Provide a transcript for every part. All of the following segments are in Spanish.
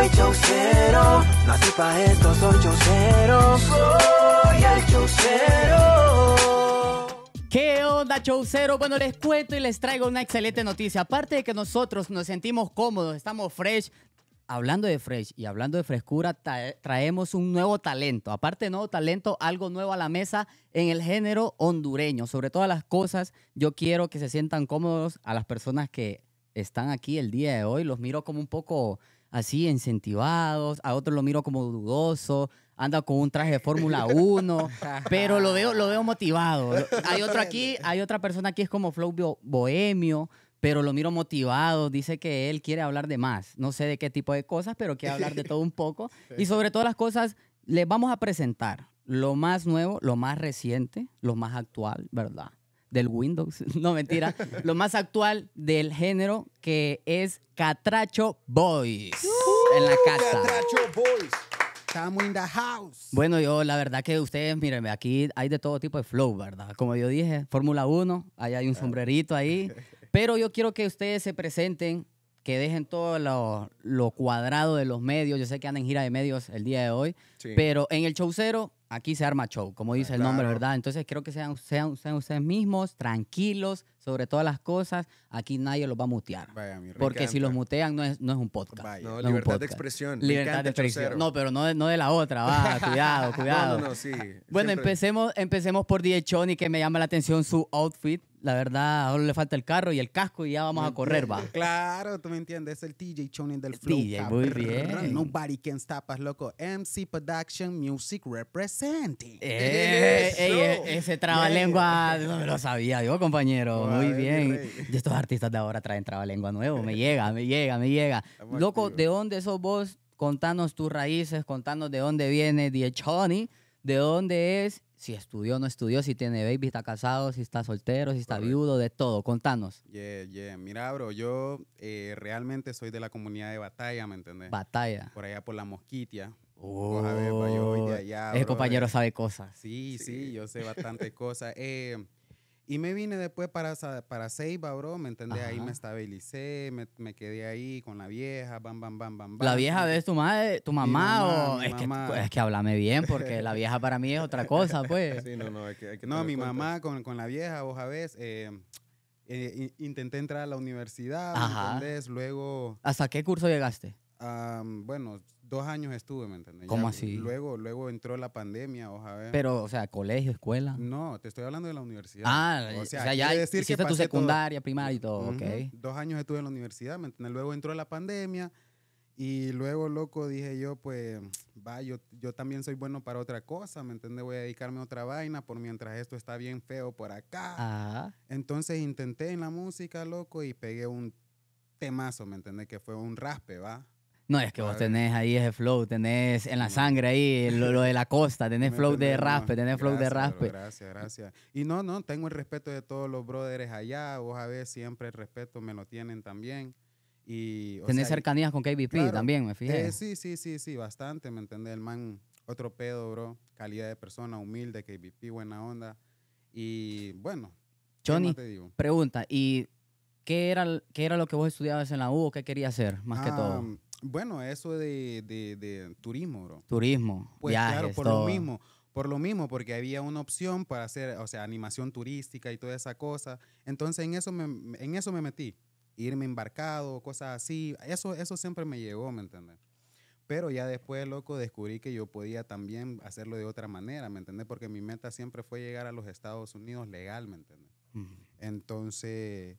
soy chaucero, el chaucero. ¿Qué onda, Chaucero? Bueno, les cuento y les traigo una excelente noticia. Aparte de que nosotros nos sentimos cómodos, estamos fresh, hablando de fresh y hablando de frescura, traemos un nuevo talento. Aparte de nuevo talento, algo nuevo a la mesa en el género hondureño. Sobre todas las cosas, yo quiero que se sientan cómodos a las personas que están aquí el día de hoy. Los miro como un poco así incentivados, a otro lo miro como dudoso, anda con un traje de Fórmula 1, pero lo veo, lo veo motivado. Hay otro aquí, hay otra persona aquí es como Flow Bohemio, pero lo miro motivado, dice que él quiere hablar de más, no sé de qué tipo de cosas, pero quiere hablar de todo un poco. Y sobre todas las cosas, le vamos a presentar lo más nuevo, lo más reciente, lo más actual, ¿verdad? del Windows, no mentira, lo más actual del género que es Catracho Boys uh, en la casa. Catracho Boys. Estamos in the house. Bueno, yo la verdad que ustedes, mírenme, aquí hay de todo tipo de flow, ¿verdad? Como yo dije, Fórmula 1, ahí hay un ah. sombrerito ahí. Pero yo quiero que ustedes se presenten, que dejen todo lo, cuadrado de los medios. Yo sé que andan en gira de medios el día de hoy, pero en el show aquí se arma show, como dice el nombre, ¿verdad? Entonces creo que sean, sean, sean ustedes mismos, tranquilos, sobre todas las cosas, aquí nadie los va a mutear. porque si los mutean no es, no es un podcast. libertad de expresión. Libertad de expresión. No, pero no de, no de la otra, va, cuidado, cuidado. Bueno, empecemos, empecemos por DJ Choni, que me llama la atención su outfit. La verdad, ahora le falta el carro y el casco y ya vamos a correr, va. Claro, tú me entiendes, es el DJ Choni del flow. DJ, muy bien. Nobody can stop loco. MC Production Music Representing. Eh, ese no me lo sabía yo, compañero. Muy bien. Estos artistas de ahora traen trabalengua nuevo. Me llega, me llega, me llega. Loco, ¿de dónde sos vos? Contanos tus raíces, contanos de dónde viene Diechoni, de dónde es, si estudió o no estudió, si tiene baby, está casado, si está soltero, si está viudo, de todo. Contanos. Yeah, yeah. Mira, bro, yo eh, realmente soy de la comunidad de Batalla, ¿me entendés? Batalla. Por allá por la Mosquitia. Oh, ver, yo de allá, el compañero sabe cosas. Sí, sí, yo sé bastante cosas. Eh, y me vine después para, para Ceiba, bro, ¿me entendé Ahí me estabilicé, me, quedé ahí con la vieja, bam, bam, bam, bam. ¿La vieja de tu madre, tu mamá, o...? Es, Que, es que háblame bien, porque la vieja para mí es otra cosa, pues. no, mi mamá con, la vieja, vos sabés, eh, eh, intenté entrar a la universidad, Ajá. Luego... ¿Hasta qué curso llegaste? bueno, dos años estuve, ¿me entiendes? ¿Cómo así? Luego, luego entró la pandemia, ojalá. Pero, o sea, colegio, escuela. No, te estoy hablando de la universidad. Ah, o sea, ya decir hiciste tu secundaria, primaria y todo, ok. Dos años estuve en la universidad, ¿me entiendes? Luego entró la pandemia y luego, loco, dije yo, pues, va, yo, también soy bueno para otra cosa, ¿me entiendes? Voy a dedicarme a otra vaina por mientras esto está bien feo por acá. Ajá. Entonces intenté en la música, loco, y pegué un temazo, ¿me entiendes? Que fue un raspe, ¿va? No, es que vos tenés ahí ese flow, tenés en la sangre ahí lo, de la costa, tenés flow de raspe, tenés flow de raspe. gracias, gracias. Y no, no, tengo el respeto de todos los brothers allá, vos a ver, siempre el respeto me lo tienen también. Y, tenés cercanías con KVP también, me fijé. Eh, sí, sí, sí, sí, bastante, ¿me entendés? El man, otro pedo, bro, calidad de persona, humilde, KVP, buena onda. Y bueno. Johnny, pregunta, ¿y qué era, qué era lo que vos estudiabas en la U o qué querías hacer, más que ah, todo? Bueno, eso de, de, de turismo, bro. Turismo. Pues claro, por lo mismo. Por lo mismo, porque había una opción para hacer, o sea, animación turística y toda esa cosa. Entonces en eso me, en eso me metí. Irme embarcado, cosas así. Eso, eso siempre me llegó, ¿me entiendes? Pero ya después, loco, descubrí que yo podía también hacerlo de otra manera, ¿me entiendes? Porque mi meta siempre fue llegar a los Estados Unidos legal, ¿me entiendes? Entonces,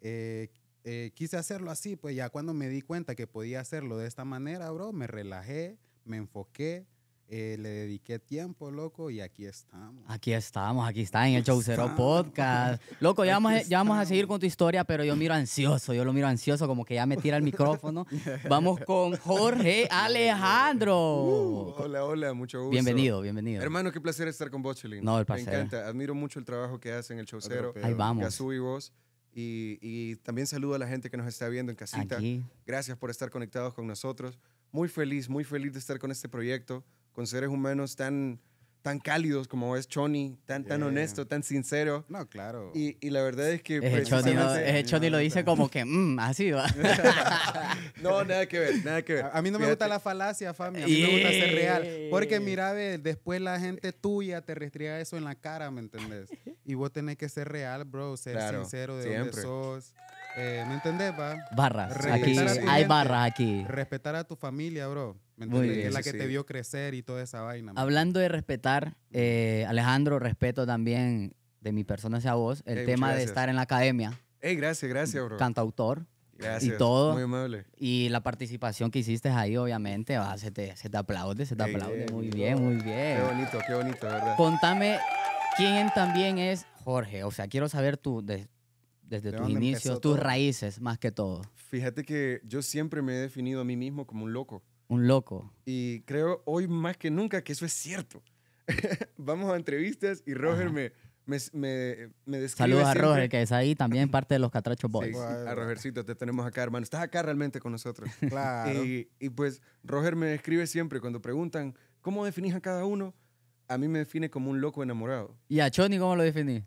eh, eh, quise hacerlo así, pues ya cuando me di cuenta que podía hacerlo de esta manera, bro, me relajé, me enfoqué, eh, le dediqué tiempo, loco, y aquí estamos. Aquí estamos, aquí está en el Chaucero Podcast. Loco, ya vamos, a, ya vamos, a seguir con tu historia, pero yo miro ansioso, yo lo miro ansioso, como que ya me tira el micrófono. Vamos con Jorge Alejandro. Uh, hola, hola, mucho gusto. Bienvenido, bienvenido. Hermano, qué placer estar con vos, No, el placer. Me encanta, admiro mucho el trabajo que hacen en el Show Ahí vamos. Gazú y vos. Y, también saludo a la gente que nos está viendo en casita. Gracias por estar conectados con nosotros. Muy feliz, muy feliz de estar con este proyecto, con seres humanos tan tan cálidos como es Choni, tan, tan honesto, tan sincero. No, claro. Y, y la verdad es que... Es pues, Choni, lo dice como que, mmm, así va. no, nada que ver, nada que ver. A, mí no me gusta la falacia, Fami, a mí me gusta ser real. Porque mira, después la gente tuya te restriega eso en la cara, ¿me entendés? Y vos tenés que ser real, bro, ser sincero de siempre. sos. Eh, ¿Me entendés, va? Barras, aquí, hay barras aquí. Respetar a tu familia, bro es la que te vio crecer y toda esa vaina. Hablando de respetar, eh, Alejandro, respeto también de mi persona hacia vos, el tema de estar en la academia. gracias, gracias, bro. Cantautor. autor y todo. Muy amable. Y la participación que hiciste ahí, obviamente, se, te, se te aplaude, se te aplaude. muy bien, muy bien. Qué bonito, qué bonito, ¿verdad? Contame quién también es Jorge. O sea, quiero saber tú, desde tu tus inicios, tus raíces, más que todo. Fíjate que yo siempre me he definido a mí mismo como un loco. Un loco. Y creo hoy más que nunca que eso es cierto. Vamos a entrevistas y Roger me, me, me, describe Saludos a Roger, que es ahí también parte de los Catrachos Boys. a Rogercito, te tenemos acá, hermano. Estás acá realmente con nosotros. Claro. Y, pues Roger me describe siempre cuando preguntan, ¿cómo definís a cada uno? A mí me define como un loco enamorado. ¿Y a Choni cómo lo definís?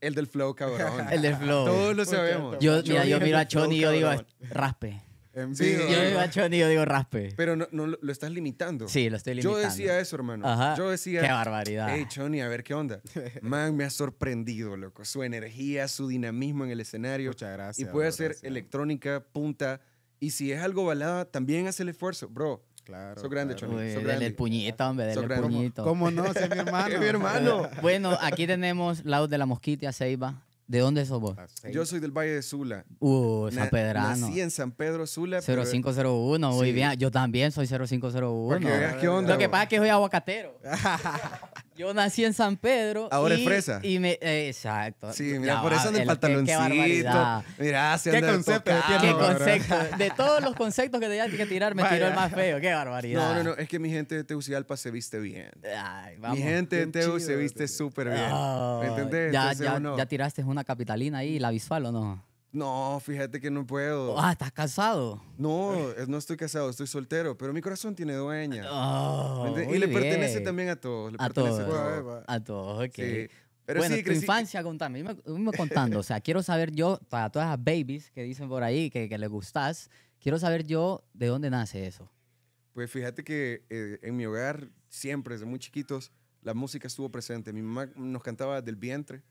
El del flow, cabrón. el del flow. Todos lo sabemos. Yo, yo miro a Choni y yo digo, raspe yo digo digo raspe. Pero no, lo estás limitando. Sí, lo estoy limitando. Yo decía eso, hermano. Yo decía. Qué barbaridad. Hey, Choni, a ver qué onda. Man, me ha sorprendido, loco. Su energía, su dinamismo en el escenario. Muchas gracias. Y puede hacer electrónica, punta. Y si es algo balada, también hace el esfuerzo, bro. Claro. Sos grande, claro. Choni. el puñito, hombre. Dele el puñito. ¿Cómo no? Es mi hermano. es mi hermano. bueno, aquí tenemos Laud de la Mosquita, Seiba. ¿De dónde sos vos? Yo soy del Valle de Sula. Uh, San Pedrano. Sí, en San Pedro Sula. 0501, muy bien. Yo también soy 0501. ¿Qué, qué onda? Lo que pasa es que soy aguacatero. Yo nací en San Pedro. Ahora y, es fresa. exacto. Sí, mira, por eso del pantaloncito. Mira, se ¿Qué concepto? ¿Qué concepto? De todos los conceptos que tenía que tirar, me tiró el más feo. Qué barbaridad. No, no, no. Es que mi gente de Tegucigalpa se viste bien. Ay, vamos. Mi gente de Teu se viste súper bien. ¿Me oh, entendés? Ya, ya, ya tiraste una capitalina ahí, la visual o no? No, fíjate que no puedo. Ah, ¿estás casado? No, no estoy casado, estoy soltero, pero mi corazón tiene dueña. Oh, y le pertenece también a todos. a todos. A, todos, ok. Sí. Pero bueno, tu infancia, contame. Vimos contando. o sea, quiero saber yo, para todas las babies que dicen por ahí que, que les gustas, quiero saber yo de dónde nace eso. Pues fíjate que eh, en mi hogar, siempre, desde muy chiquitos, la música estuvo presente. Mi mamá nos cantaba del vientre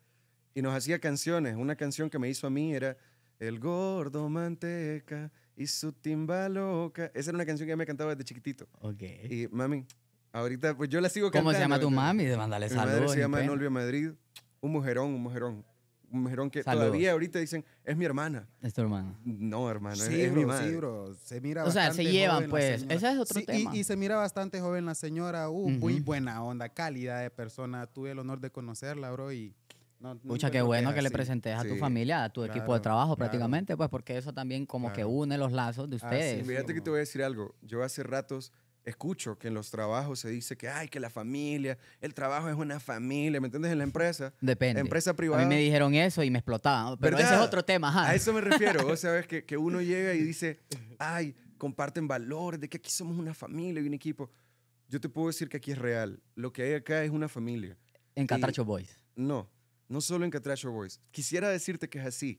y nos hacía canciones. Una canción que me hizo a mí era el gordo manteca y su timba loca. Esa era una canción que me cantaba desde chiquitito. Ok. Y mami, ahorita pues yo la sigo cantando. ¿Cómo se llama tu mami? De mandarle saludos. Mi madre se llama Nolvio Madrid. Un mujerón, un mujerón. Un mujerón que todavía ahorita dicen, es mi hermana. Es tu hermana. No, hermano, sí, es, mi madre. Sí, bro. Se mira o sea, se llevan, pues. Ese es otro tema. Y, se mira bastante joven la señora. Uh, Muy buena onda, cálida de persona. Tuve el honor de conocerla, bro, y Mucha que bueno que, le presentes a tu familia, a tu equipo de trabajo prácticamente, pues porque eso también como que une los lazos de ah, ustedes. Fíjate que te voy a decir algo. Yo hace ratos escucho que en los trabajos se dice que, ay, que la familia, el trabajo es una familia, ¿me entiendes? En la empresa. Depende. Empresa privada. A mí me dijeron eso y me explotaba pero ese es otro tema. A eso me refiero. sea sabes que, que uno llega y dice, ay, comparten valores, de que aquí somos una familia y un equipo. Yo te puedo decir que aquí es real. Lo que hay acá es una familia. En Catarcho Boys. No, no solo en Catracho Boys. Quisiera decirte que es así,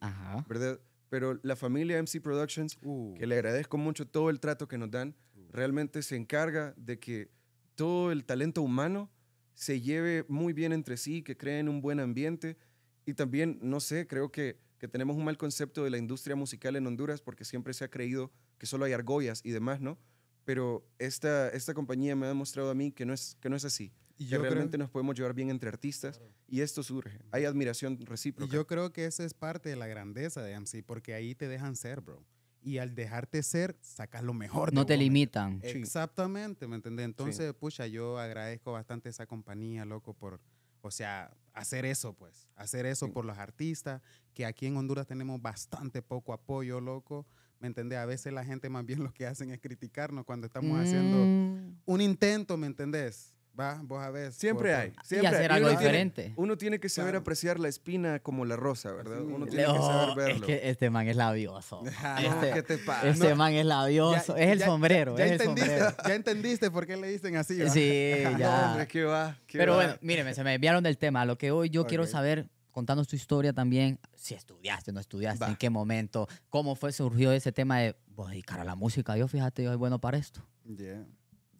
¿verdad? Pero la familia MC Productions, uh. que le agradezco mucho todo el trato que nos dan, uh. realmente se encarga de que todo el talento humano se lleve muy bien entre sí, que creen un buen ambiente. Y también, no sé, creo que, que tenemos un mal concepto de la industria musical en Honduras porque siempre se ha creído que solo hay argollas y demás, ¿no? Pero esta, esta compañía me ha demostrado a mí que no es, que no es así realmente nos podemos llevar bien entre artistas y esto surge. Hay admiración recíproca. yo creo que esa es parte de la grandeza de MC, porque ahí te dejan ser, bro. Y al dejarte ser, sacas lo mejor. No te limitan. Exactamente, ¿me entendés? Entonces, pucha, yo agradezco bastante esa compañía, loco, por, o sea, hacer eso, pues, hacer eso por los artistas, que aquí en Honduras tenemos bastante poco apoyo, loco. ¿Me entendés? A veces la gente más bien lo que hacen es criticarnos cuando estamos haciendo mm. un intento, ¿me entendés? Va, vos a ver. Siempre hay. Siempre y hacer algo diferente. uno tiene que saber apreciar la espina como la rosa, ¿verdad? Uno tiene que saber verlo. Es que este man es labioso. Ah, este, ¿Qué te pasa? Este man es labioso. es el sombrero. Ya, entendiste, ya entendiste por qué le dicen así. Sí, ya. Hombre, qué va. Pero bueno, míreme, se me enviaron del tema. Lo que hoy yo quiero saber contando tu historia también, si estudiaste, o no estudiaste, en qué momento, cómo fue, surgió ese tema de, vos dedicar a la música, yo fíjate, yo soy bueno para esto. Yeah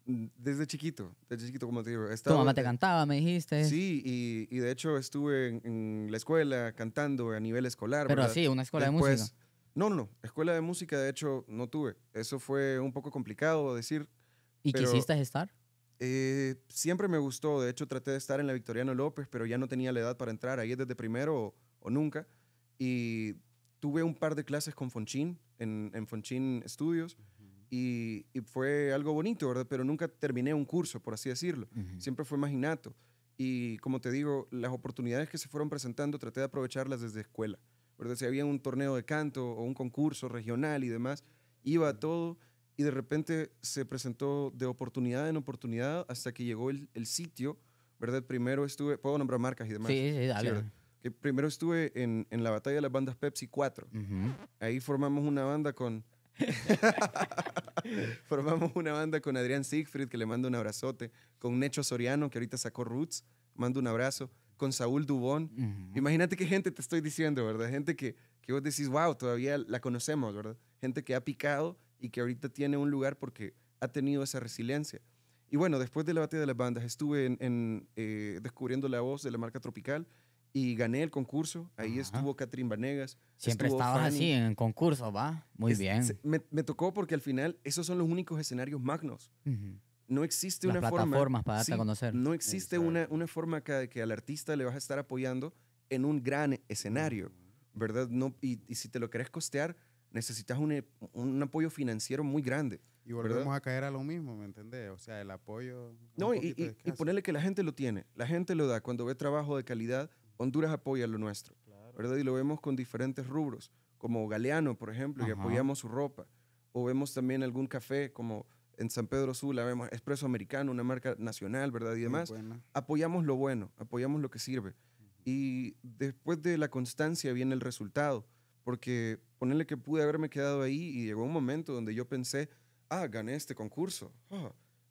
desde chiquito, desde chiquito, como te digo. tu mamá te cantaba, me dijiste. Sí, y, y de hecho estuve en, la escuela cantando a nivel escolar. Pero así, sí, una escuela de música. No, no, no. Escuela de música, de hecho, no tuve. Eso fue un poco complicado decir. ¿Y quisiste estar? Eh, siempre me gustó. De hecho, traté de estar en la Victoriano López, pero ya no tenía la edad para entrar. Ahí desde primero o, nunca. Y tuve un par de clases con Fonchín, en, en Fonchín Studios y, fue algo bonito, ¿verdad? Pero nunca terminé un curso, por así decirlo. Siempre fue más innato. Y como te digo, las oportunidades que se fueron presentando traté de aprovecharlas desde escuela, ¿verdad? Si había un torneo de canto o un concurso regional y demás, iba a todo y de repente se presentó de oportunidad en oportunidad hasta que llegó el, sitio, ¿verdad? Primero estuve, puedo nombrar marcas y demás. Sí, sí, dale. que primero estuve en, la batalla de las bandas Pepsi 4. Ahí formamos una banda con Formamos una banda con Adrián Siegfried, que le mando un abrazote, con Necho Soriano, que ahorita sacó Roots, mando un abrazo, con Saúl Dubón. Imagínate qué gente te estoy diciendo, ¿verdad? Gente que, que vos decís, wow, todavía la conocemos, ¿verdad? Gente que ha picado y que ahorita tiene un lugar porque ha tenido esa resiliencia. Y bueno, después de la batalla de las bandas, estuve en, eh, descubriendo la voz de la marca Tropical, y gané el concurso. Ahí estuvo Katrin Vanegas. Siempre estabas así en concurso, ¿va? Muy bien. me, me, tocó porque al final esos son los únicos escenarios magnos. No existe una plataformas para darte a conocer. No existe una, una forma que, que, al artista le vas a estar apoyando en un gran escenario, ¿verdad? No, y, si te lo querés costear, necesitas un, apoyo financiero muy grande. Y volvemos a caer a lo mismo, ¿me entendés? O sea, el apoyo. No, y, y ponerle que la gente lo tiene, la gente lo da. Cuando ve trabajo de calidad, Honduras apoya lo nuestro, ¿verdad? Y lo vemos con diferentes rubros, como Galeano, por ejemplo, y apoyamos su ropa. O vemos también algún café como en San Pedro Sula, vemos Espresso Americano, una marca nacional, ¿verdad? Y demás. Apoyamos lo bueno, apoyamos lo que sirve. Y después de la constancia viene el resultado, porque ponerle que pude haberme quedado ahí y llegó un momento donde yo pensé, ah, gané este concurso. Ah,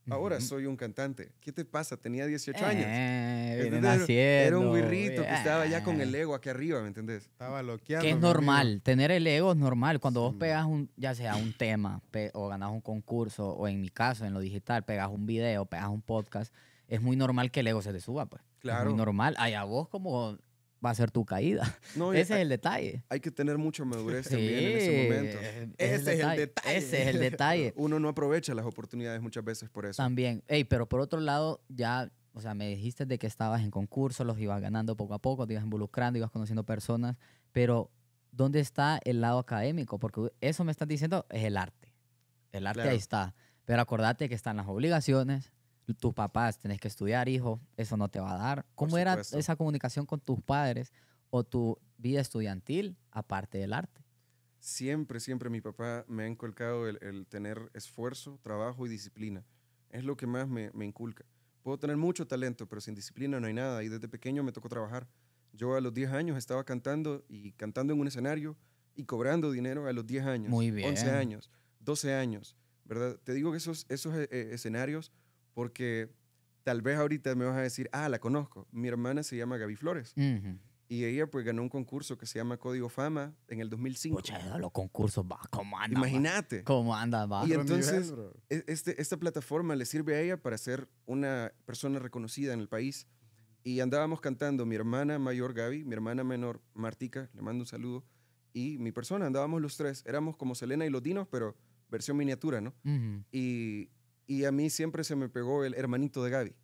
Ahora soy un cantante. ¿Qué te pasa? Tenía 18 años. Eh, Era un guirrito que estaba ya con el ah. ego aquí arriba, ¿me entendés? Estaba bloqueado. Que es normal. Tener el ego es normal. Cuando vos pegas un, ya sea un tema, o ganas un concurso, o en mi caso, en lo digital, pegas un video, pegas un podcast, es muy normal que el ego se te suba, pues. Claro. muy normal. Ay, a vos como va a ser tu caída. ese es el detalle. Hay que tener mucha madurez también en ese momento. Es, ese es el detalle. Ese es el detalle. Uno no aprovecha las oportunidades muchas veces por eso. También. pero por otro lado, ya, o sea, me dijiste de que estabas en concursos, los ibas ganando poco a poco, te ibas involucrando, ibas conociendo personas, pero ¿dónde está el lado académico? Porque eso me estás diciendo es el arte. El arte ahí está. Pero acordate que están las obligaciones, tus papás, tenés que estudiar, hijo, eso no te va a dar. ¿Cómo era esa comunicación con tus padres o tu vida estudiantil aparte del arte? Siempre, siempre mi papá me ha inculcado el, tener esfuerzo, trabajo y disciplina. Es lo que más me, inculca. Puedo tener mucho talento, pero sin disciplina no hay nada. Y desde pequeño me tocó trabajar. Yo a los 10 años estaba cantando y cantando en un escenario y cobrando dinero a los 10 años. Muy bien. 11 años, 12 años, ¿verdad? Te digo que esos, eh, escenarios porque tal vez ahorita me vas a decir, ah, la conozco. Mi hermana se llama Gaby Flores. Y ella pues ganó un concurso que se llama Código Fama en el 2005. Pucha, los concursos, va, cómo anda. Imagínate. Cómo anda, va. Y entonces e, este, esta plataforma le sirve a ella para ser una persona reconocida en el país. Y andábamos cantando mi hermana mayor Gaby, mi hermana menor Martica, le mando un saludo, y mi persona, andábamos los tres. Éramos como Selena y los Dinos, pero versión miniatura, ¿no? Y y a mí siempre se me pegó el hermanito de Gaby.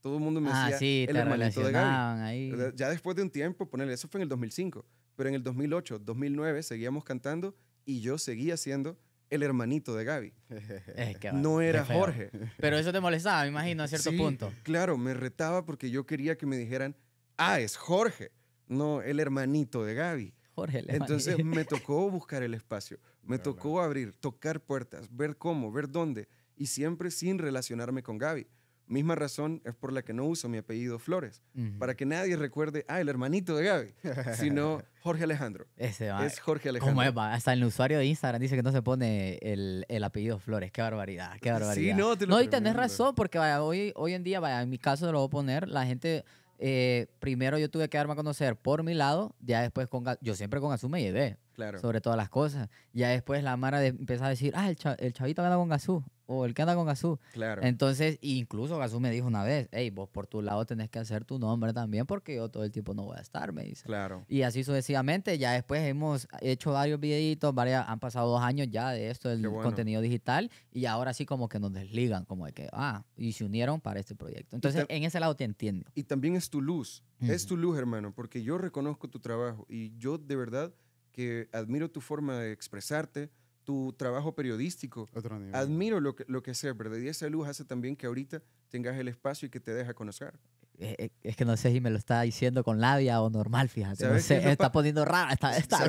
Todo el mundo me ah, decía el hermanito de Gaby. Ahí. Ya después de un tiempo, ponerle, eso fue en el 2005, pero en el 2008, 2009 seguíamos cantando y yo seguía siendo el hermanito de Gaby. no era Jorge. Pero eso te molestaba, me imagino, a cierto punto. Claro, me retaba porque yo quería que me dijeran, ah, es Jorge, no el hermanito de Gaby. Jorge, Entonces me tocó buscar el espacio, me tocó abrir, tocar puertas, ver cómo, ver dónde y siempre sin relacionarme con Gaby. Misma razón es por la que no uso mi apellido Flores, para que nadie recuerde, ah, el hermanito de Gaby, sino Jorge Alejandro. Ese va. Es Jorge Alejandro. ¿Cómo es? Hasta el usuario de Instagram dice que no se pone el, apellido Flores. Qué barbaridad, qué barbaridad. Sí, no, te No, y tenés razón, porque vaya, hoy, hoy en día, vaya, en mi caso lo voy a poner, la gente... Eh, primero yo tuve que darme a conocer por mi lado, ya después con yo siempre con Gazú me llevé, claro. sobre todas las cosas. Ya después la Mara empezó a decir, ah, el, el chavito anda con Gazú o el que anda con Gazú. Claro. Entonces, incluso Gazú me dijo una vez, hey, vos por tu lado tenés que hacer tu nombre también porque yo todo el tiempo no voy a estar, me dice. Claro. Y así sucesivamente, ya después hemos hecho varios videitos, varias, han pasado dos años ya de esto del contenido digital y ahora sí como que nos desligan, como de que, ah, y se unieron para este proyecto. Entonces, en ese lado te entiendo. Y también es tu luz, es tu luz, hermano, porque yo reconozco tu trabajo y yo de verdad que admiro tu forma de expresarte, tu trabajo periodístico. Admiro lo que, lo que haces, ¿verdad? Y esa luz hace también que ahorita tengas el espacio y que te deja conocer. Eh, eh, es, que no sé si me lo está diciendo con labia o normal, fíjate. No está poniendo rara esta, ah.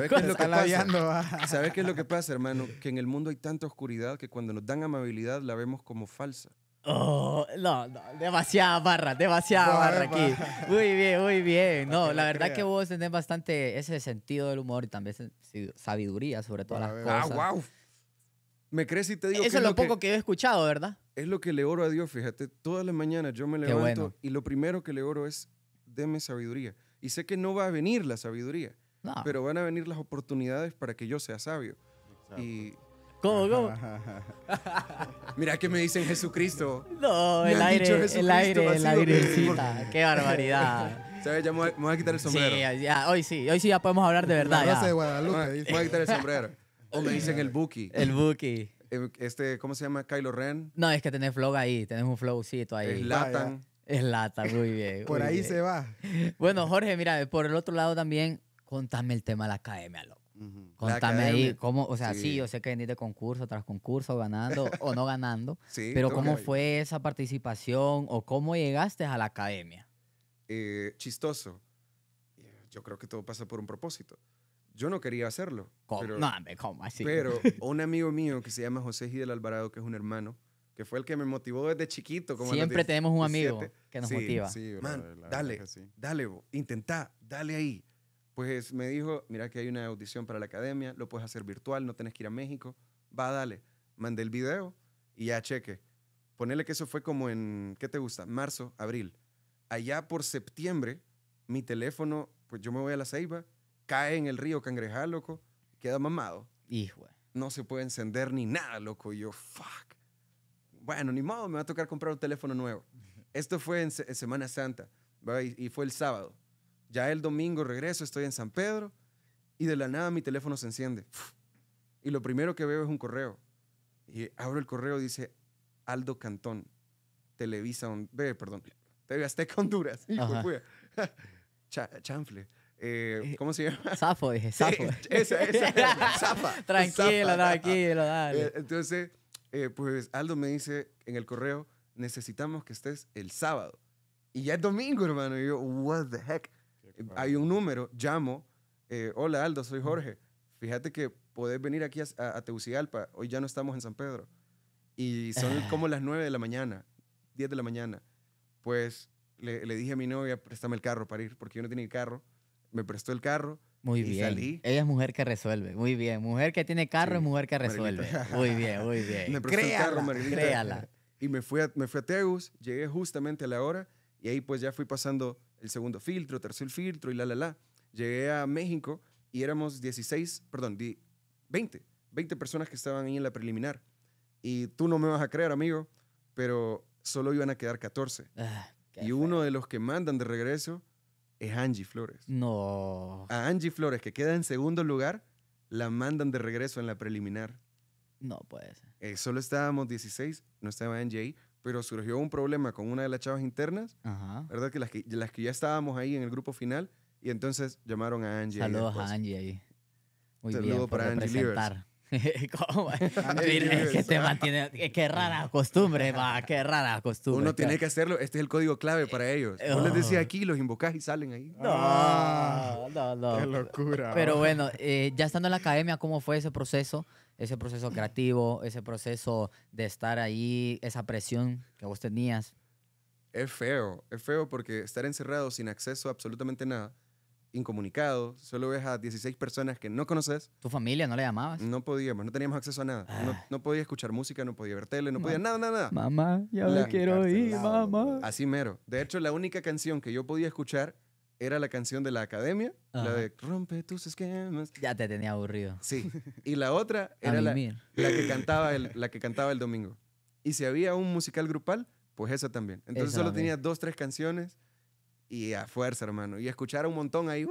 ¿Sabes qué es lo que pasa, hermano? Que en el mundo hay tanta oscuridad que cuando nos dan amabilidad la vemos como falsa. Oh, no, no, demasiada barra, demasiada barra, aquí. Muy bien, muy bien. No, la verdad que vos tenés bastante ese sentido del humor y también sabiduría sobre todas ah, las ah, cosas. wow. Me crees si te digo Eso es lo, poco que... he escuchado, ¿verdad? Es lo que le oro a Dios, fíjate. Todas las mañanas yo me levanto y lo primero que le oro es, deme sabiduría. Y sé que no va a venir la sabiduría, pero van a venir las oportunidades para que yo sea sabio. ¿Cómo, cómo? Mira que me dicen Jesucristo. No, el aire, el aire, el airecita. Qué barbaridad. ¿Sabes? Ya me voy, a, quitar el sombrero. Sí, ya, hoy sí, hoy sí ya podemos hablar de verdad. La sé ya. de Guadalupe. Me voy a quitar el sombrero. O me dicen el Buki. El Buki. Eh, este, ¿cómo se llama? Kylo Ren. No, es que tenés flow ahí, tenés un flowcito ahí. Lata. Es lata, muy bien. por ahí se va. Bueno, Jorge, mira, por el otro lado también, contame el tema de la academia, loco. Contame ahí, ¿cómo? O sea, sí. yo sé que de concurso tras concurso, ganando o no ganando, pero ¿cómo fue esa participación o cómo llegaste a la academia? Eh, chistoso. Eh, yo creo que todo pasa por un propósito. Yo no quería hacerlo. Pero, así? Pero un amigo mío que se llama José Gidel Alvarado, que es un hermano, que fue el que me motivó desde chiquito. Como Siempre tenemos un amigo que nos motiva. Sí, Man, dale, dale, intentá, dale ahí. Pues me dijo, mira que hay una audición para la academia, lo puedes hacer virtual, no tenés que ir a México. Va, dale. Mandé el video y ya cheque. Ponele que eso fue como en, ¿qué te gusta? Marzo, abril. Allá por septiembre, mi teléfono, pues yo me voy a la ceiba, cae en el río Cangreja, loco, queda mamado. Hijo. No se puede encender ni nada, loco. Y yo, fuck. Bueno, ni modo, me va a tocar comprar un teléfono nuevo. Esto fue en, Semana Santa, y fue el sábado. Ya el domingo regreso, estoy en San Pedro y de la nada mi teléfono se enciende. Y lo primero que veo es un correo. Y abro el correo, dice Aldo Cantón, Televisa, ve, perdón, TV Azteca Honduras. chanfle. Eh, eh, ¿Cómo se llama? Zafo, dije, Zafo. esa, esa, Zafa. Tranquilo, tranquilo, eh, dale. entonces, pues Aldo me dice en el correo, necesitamos que estés el sábado. Y ya es domingo, hermano. Y yo, what the heck. Hay un número, llamo, eh, hola Aldo, soy Jorge. Fíjate que podés venir aquí a, Tegucigalpa, hoy ya no estamos en San Pedro. Y son como las 9 de la mañana, 10 de la mañana. Pues le, dije a mi novia, préstame el carro para ir, porque yo no tenía carro. Me prestó el carro. Muy bien. Salí. Ella es mujer que resuelve. Muy bien. Mujer que tiene carro es mujer que resuelve. Muy bien, muy bien. me prestó el Y me fui, a, me fui a Tegus, llegué justamente a la hora y ahí pues ya fui pasando el segundo filtro, tercer filtro y la, la, la. Llegué a México y éramos 16, perdón, 20, 20 personas que estaban ahí en la preliminar. Y tú no me vas a creer, amigo, pero solo iban a quedar 14. Ah, y uno de los que mandan de regreso es Angie Flores. No. A Angie Flores, que queda en segundo lugar, la mandan de regreso en la preliminar. No puede ser. Eh, solo estábamos 16, no estaba Angie ahí, pero surgió un problema con una de las chavas internas, ¿verdad? Que las, que las que ya estábamos ahí en el grupo final, y entonces llamaron a Angie. Saludos a Angie ahí. Muy bien, para Angie ¿Cómo? es que te este mantiene, qué rara costumbre, va, qué rara costumbre. Uno tiene que hacerlo, este es el código clave para ellos. Vos les decís oh. aquí, los invocás y salen ahí. No, ah, no, no. Qué locura. Pero bueno, eh, ya estando en la academia, ¿cómo fue ese proceso? ese proceso creativo, ese proceso de estar ahí, esa presión que vos tenías? Es feo, es feo porque estar encerrado sin acceso a absolutamente nada, incomunicado, solo ves a 16 personas que no conoces. ¿Tu familia no le llamabas? No podíamos, no teníamos acceso a nada. No, ah. podía escuchar música, no podía ver tele, no podía nada, nada, nada. Mamá, ya me quiero ir, mamá. Así mero. De hecho, la única canción que yo podía escuchar era la canción de la academia, la de Rompe tus esquemas. Ya te tenía aburrido. Sí. Y la otra era la, que cantaba el, la que cantaba el domingo. Y si había un musical grupal, pues esa también. Entonces solo tenía dos, tres canciones y a fuerza, hermano. Y escuchar un montón ahí. Uh,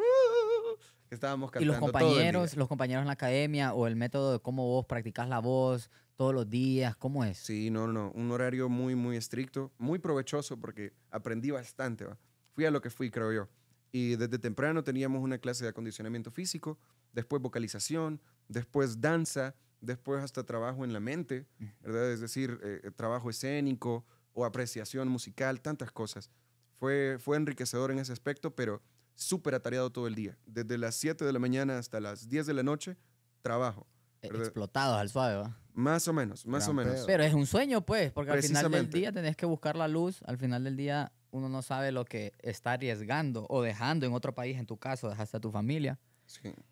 que estábamos cantando. Y los compañeros, los compañeros en la academia o el método de cómo vos practicas la voz todos los días, ¿cómo es? Sí, no, no, un horario muy, muy estricto, muy provechoso porque aprendí bastante. Fui a lo que fui, creo yo. Y desde temprano teníamos una clase de acondicionamiento físico, después vocalización, después danza, después hasta trabajo en la mente, ¿verdad? Es decir, eh, eh, trabajo escénico o apreciación musical, tantas cosas. Fue, fue enriquecedor en ese aspecto, pero súper atareado todo el día. Desde las 7 de la mañana hasta las 10 de la noche, trabajo. Explotado Explotados al suave, ¿va? Más o menos, más o menos. Pero es un sueño, pues, porque al final del día tenés que buscar la luz, al final del día uno no sabe lo que está arriesgando o dejando en otro país, en tu caso, dejaste a tu familia,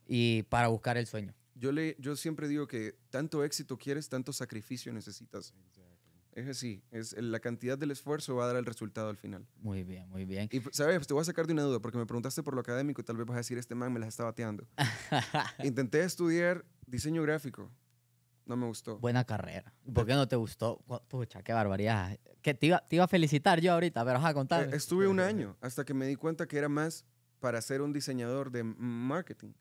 y para buscar el sueño. Yo, le, yo siempre digo que tanto éxito quieres, tanto sacrificio necesitas. Es así, es la cantidad del esfuerzo va a dar el resultado al final. Muy bien, muy bien. Y sabes, pues te voy a sacar de una duda, porque me preguntaste por lo académico y tal vez vas a decir, este man me las está bateando. Intenté estudiar diseño gráfico no me gustó. Buena carrera. ¿Por qué no te gustó? Pucha, qué barbaridad. Que te, iba, te iba a felicitar yo ahorita, pero a contar. Eh, estuve un año hasta que me di cuenta que era más para ser un diseñador de marketing.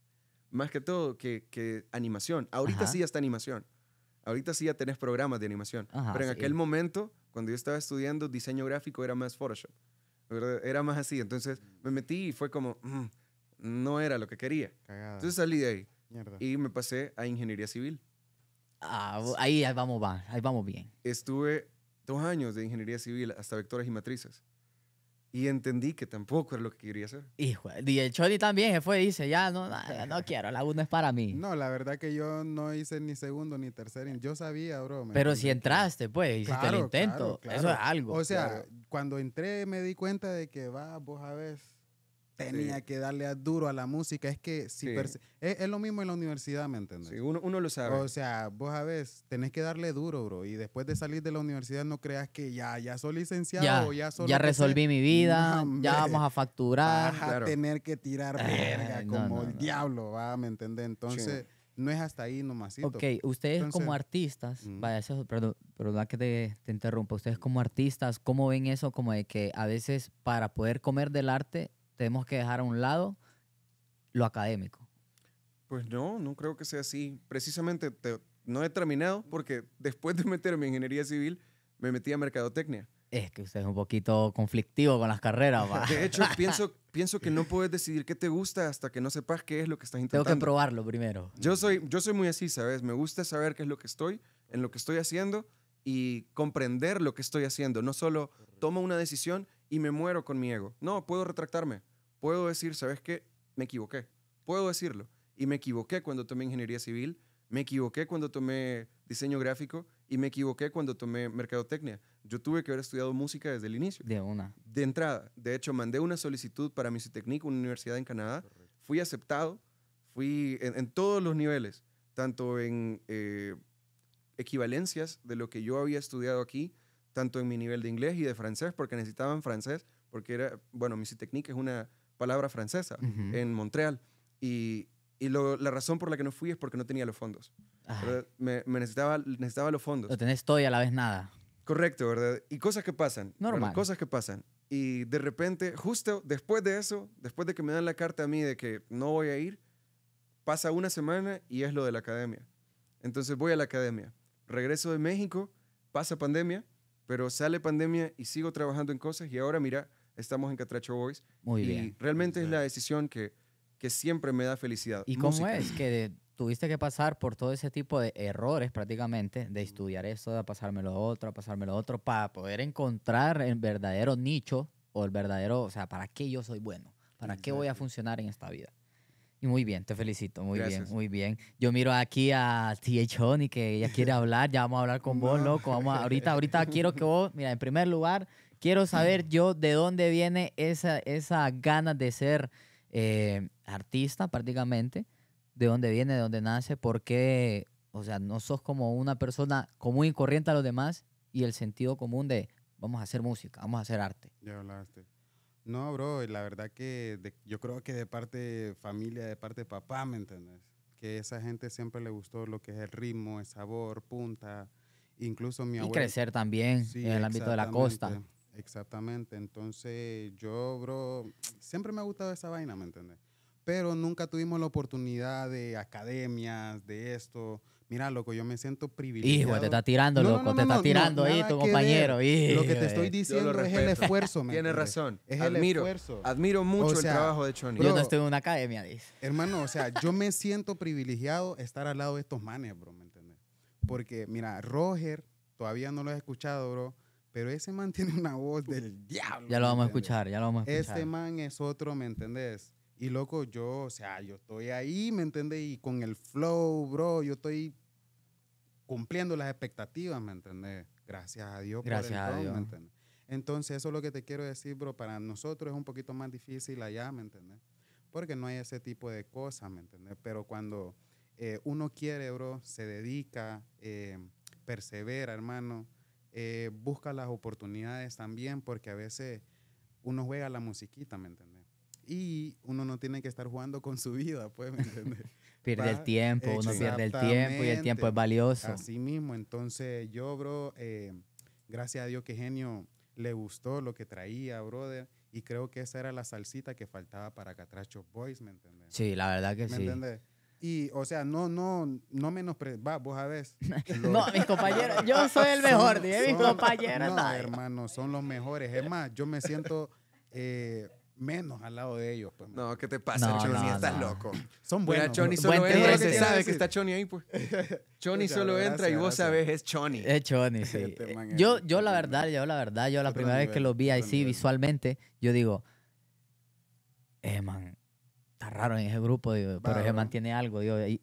Más que todo que, que animación. Ahorita sí ya está animación. Ahorita sí ya tenés programas de animación. pero en aquel momento, cuando yo estaba estudiando diseño gráfico, era más Photoshop. Era más así. Entonces me mm. metí y fue como, mm, no era lo que quería. Entonces salí de ahí. Y me pasé a ingeniería civil. Ah, ahí, ahí, vamos, va, ahí vamos bien. Estuve dos años de ingeniería civil hasta vectores y matrices. Y entendí que tampoco era lo que quería hacer. Hijo, y el Choli también se fue y dice, ya, no, no, quiero, la una es para mí. No, la verdad que yo no hice ni segundo ni tercero, yo sabía, bro. Pero si entraste, pues, hiciste el intento, eso es algo. O sea, cuando entré me di cuenta de que, va, vos a ver tenía que darle duro a la música. Es que si es, lo mismo en la universidad, ¿me entiendes? Sí, uno, lo sabe. O sea, vos a veces tenés que darle duro, bro. Y después de salir de la universidad no creas que ya, ya soy licenciado, ya, ya, ya resolví mi vida, ya vamos a facturar. Vas a tener que tirar eh, verga como el diablo, ¿va? ¿me entiendes? Entonces... No es hasta ahí nomás. Ok, ustedes como artistas, vaya, eso, perdón, perdón, que te, te interrumpa, ustedes como artistas, ¿cómo ven eso como de que a veces para poder comer del arte tenemos que dejar a un lado lo académico. Pues no, no creo que sea así. Precisamente no he terminado porque después de meterme en ingeniería civil, me metí a mercadotecnia. Es que usted es un poquito conflictivo con las carreras. De hecho, pienso, pienso que no puedes decidir qué te gusta hasta que no sepas qué es lo que estás intentando. Tengo que probarlo primero. Yo soy, yo soy muy así, ¿sabes? Me gusta saber qué es lo que estoy, en lo que estoy haciendo y comprender lo que estoy haciendo. No solo tomo una decisión y me muero con mi ego. No, puedo retractarme. Puedo decir, ¿sabes qué? Me equivoqué. Puedo decirlo. Y me equivoqué cuando tomé ingeniería civil, me equivoqué cuando tomé diseño gráfico y me equivoqué cuando tomé mercadotecnia. Yo tuve que haber estudiado música desde el inicio. De una. De entrada. De hecho, mandé una solicitud para Misitecnic, una universidad en Canadá. Fui aceptado, fui en, todos los niveles, tanto en eh, equivalencias de lo que yo había estudiado aquí, tanto en mi nivel de inglés y de francés, porque necesitaban francés, porque era, bueno, Misitecnic es una palabra francesa, en Montreal. Y, la razón por la que no fui es porque no tenía los fondos. Ah. Me, necesitaba, necesitaba los fondos. No tenés todo y a la vez nada. Correcto, ¿verdad? Y cosas que pasan. Normal. cosas que pasan. Y de repente, justo después de eso, después de que me dan la carta a mí de que no voy a ir, pasa una semana y es lo de la academia. Entonces voy a la academia. Regreso de México, pasa pandemia, pero sale pandemia y sigo trabajando en cosas y ahora mira, estamos en Catracho Boys. Muy y bien. realmente es la decisión que, que siempre me da felicidad. ¿Y cómo es que tuviste que pasar por todo ese tipo de errores prácticamente, de estudiar esto, de pasármelo a otro, a pasármelo a otro, para poder encontrar el verdadero nicho o el verdadero, o sea, ¿para qué yo soy bueno? ¿Para qué voy a funcionar en esta vida? Y muy bien, te felicito, muy bien, muy bien. Yo miro aquí a TH y que ella quiere hablar, ya vamos a hablar con vos, loco. Vamos ahorita, ahorita quiero que vos, mira, en primer lugar, Quiero saber yo de dónde viene esa, esa ganas de ser eh, artista prácticamente, de dónde viene, de dónde nace, porque, o sea, no sos como una persona común y corriente a los demás y el sentido común de vamos a hacer música, vamos a hacer arte. Ya hablaste. No, bro, la verdad que yo creo que de parte familia, de parte de papá, ¿me entiendes? Que esa gente siempre le gustó lo que es el ritmo, el sabor, punta, incluso mi abuelo. Y crecer también en el ámbito de la costa. Exactamente, entonces yo, bro, siempre me ha gustado esa vaina, ¿me entiendes? Pero nunca tuvimos la oportunidad de academias, de esto. Mira, loco, yo me siento privilegiado. Hijo, te está tirando, loco, te está tirando ahí tu compañero. Hijo, lo que te estoy diciendo es el esfuerzo, man. Tienes razón. Es el esfuerzo. Admiro mucho el trabajo de Choni. yo no estoy en una academia, Hermano, o sea, yo me siento privilegiado estar al lado de estos manes, bro, ¿me entiendes? Porque, mira, Roger, todavía no lo he escuchado, bro pero ese man tiene una voz del diablo. Ya lo vamos a escuchar, ya lo vamos a este escuchar. Este man es otro, ¿me entendés? Y loco, yo, o sea, yo estoy ahí, ¿me entendés? Y con el flow, bro, yo estoy cumpliendo las expectativas, ¿me entendés? Gracias a Dios. Gracias por a ¿me entendés? Entonces, eso es lo que te quiero decir, bro. Para nosotros es un poquito más difícil allá, ¿me entendés? Porque no hay ese tipo de cosas, ¿me entendés? Pero cuando eh, uno quiere, bro, se dedica, eh, persevera, hermano, eh, busca las oportunidades también, porque a veces uno juega la musiquita, ¿me entendés? Y uno no tiene que estar jugando con su vida, pues, ¿me pierde el tiempo, uno pierde el tiempo y el tiempo es valioso. Así mismo, entonces yo, bro, eh, gracias a Dios que Genio le gustó lo que traía, brother. Y creo que esa era la salsita que faltaba para Catracho Boys, ¿me entendés? Sí, la verdad que sí. ¿Me y, o sea, no, no, no menos... Va, vos a ver. No, mis compañeros, yo soy el mejor, son, mis compañeros. No, hermano, son los mejores. Es más, yo me siento eh, menos al lado de ellos. Pues, no, ¿qué te pasa, Choni? estás loco. Son buenos. Mira, Choni solo entra, se sabe que está Choni ahí, pues. Choni solo entra y vos sabes, es Choni. Es Choni, sí. Este yo, yo la verdad, yo la verdad, yo la primera vez que los vi ahí, sí, visualmente, yo digo, eh, man, está raro en ese grupo, pero pero se mantiene algo.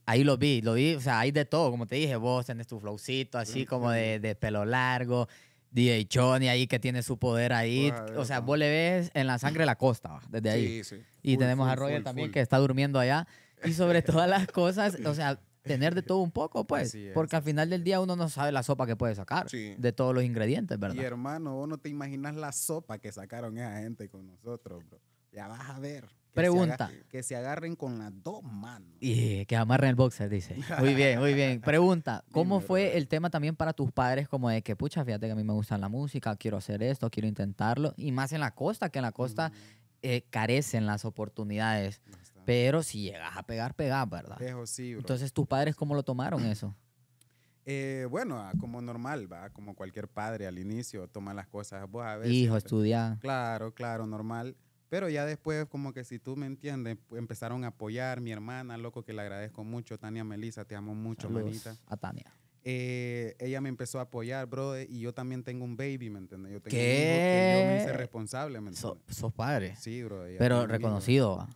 ahí lo vi, lo vi, o sea, hay de todo, como te dije, vos tenés tu flowcito así como de, de pelo largo. DJ Johnny ahí que tiene su poder ahí. o sea, vos le ves en la sangre la costa, desde ahí. Sí, sí. Y tenemos a Roger también que está durmiendo allá. Y sobre todas las cosas, o sea, tener de todo un poco, pues. Porque al final del día uno no sabe la sopa que puede sacar de todos los ingredientes, ¿verdad? Y hermano, vos no te imaginas la sopa que sacaron esa gente con nosotros, bro. Ya vas a ver. Pregunta. que se agarren con las dos manos. Y que amarren el boxer, dice. Muy bien, muy bien. Pregunta, ¿cómo fue el tema también para tus padres como de que, pucha, fíjate que a mí me gusta la música, quiero hacer esto, quiero intentarlo? Y más en la costa, que en la costa eh, carecen las oportunidades. Pero si llegas a pegar, pegas, ¿verdad? Entonces, ¿tus padres cómo lo tomaron eso? Eh, bueno, ah, como normal, va, como cualquier padre al inicio, toma las cosas, Hijo, estudia Claro, claro, normal. Pero ya después, como que si tú me entiendes, empezaron a apoyar mi hermana, loco, que le agradezco mucho, Tania Melisa, te amo mucho, Saludos A Tania. Eh, ella me empezó a apoyar, bro. y yo también tengo un baby, ¿me entiendes? Yo tengo Un que yo me hice responsable, ¿me entiendes? sos padre. Sí, bro. Pero reconocido.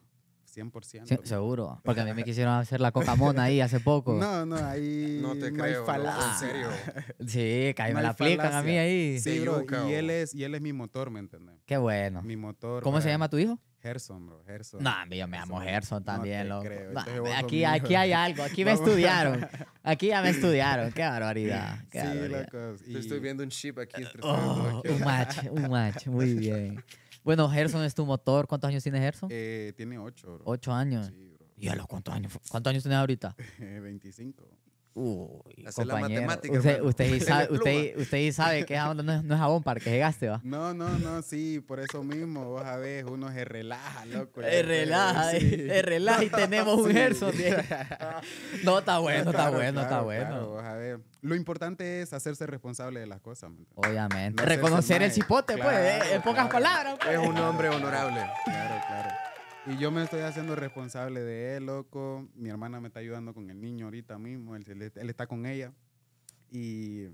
100%. seguro, porque a mí me quisieron hacer la cocamona ahí hace poco. No, no, ahí no, te creo, en serio. Sí, que me la aplican a mí ahí. Sí, bro, y él, es, y él es mi motor, ¿me entiendes? Qué bueno. Mi motor. ¿Cómo se llama tu hijo? Gerson, bro, No, yo me llamo Gerson también, este aquí, aquí hay algo, aquí me estudiaron. Aquí ya me estudiaron, qué barbaridad. sí, Estoy viendo un chip oh, aquí. un match, un match, muy bien. Bueno, Gerson es tu motor. ¿Cuántos años tiene Gerson? Eh, tiene ocho. Bro. Ocho años. Sí, bro. ¿Y a los cuántos años? ¿Cuántos años tienes ahorita? Veinticinco. Uy, Hacer la matemática. Usted, usted, sabe, usted, sabe que no, es, jabón para que llegaste, gaste, va. No, no, no, sí, por eso mismo, vos a ver, uno se relaja, loco. Eh, se relaja, se eh, eh, relaja y tenemos un verso. no, está bueno, está bueno, está bueno. Lo importante es hacerse responsable de las cosas. Obviamente. Reconocer el cipote, pues, en pocas palabras. Pues. Es un hombre honorable. Claro, claro. Y yo me estoy haciendo responsable de él, loco. Mi hermana me está ayudando con el niño ahorita mismo. Él, está con ella. Y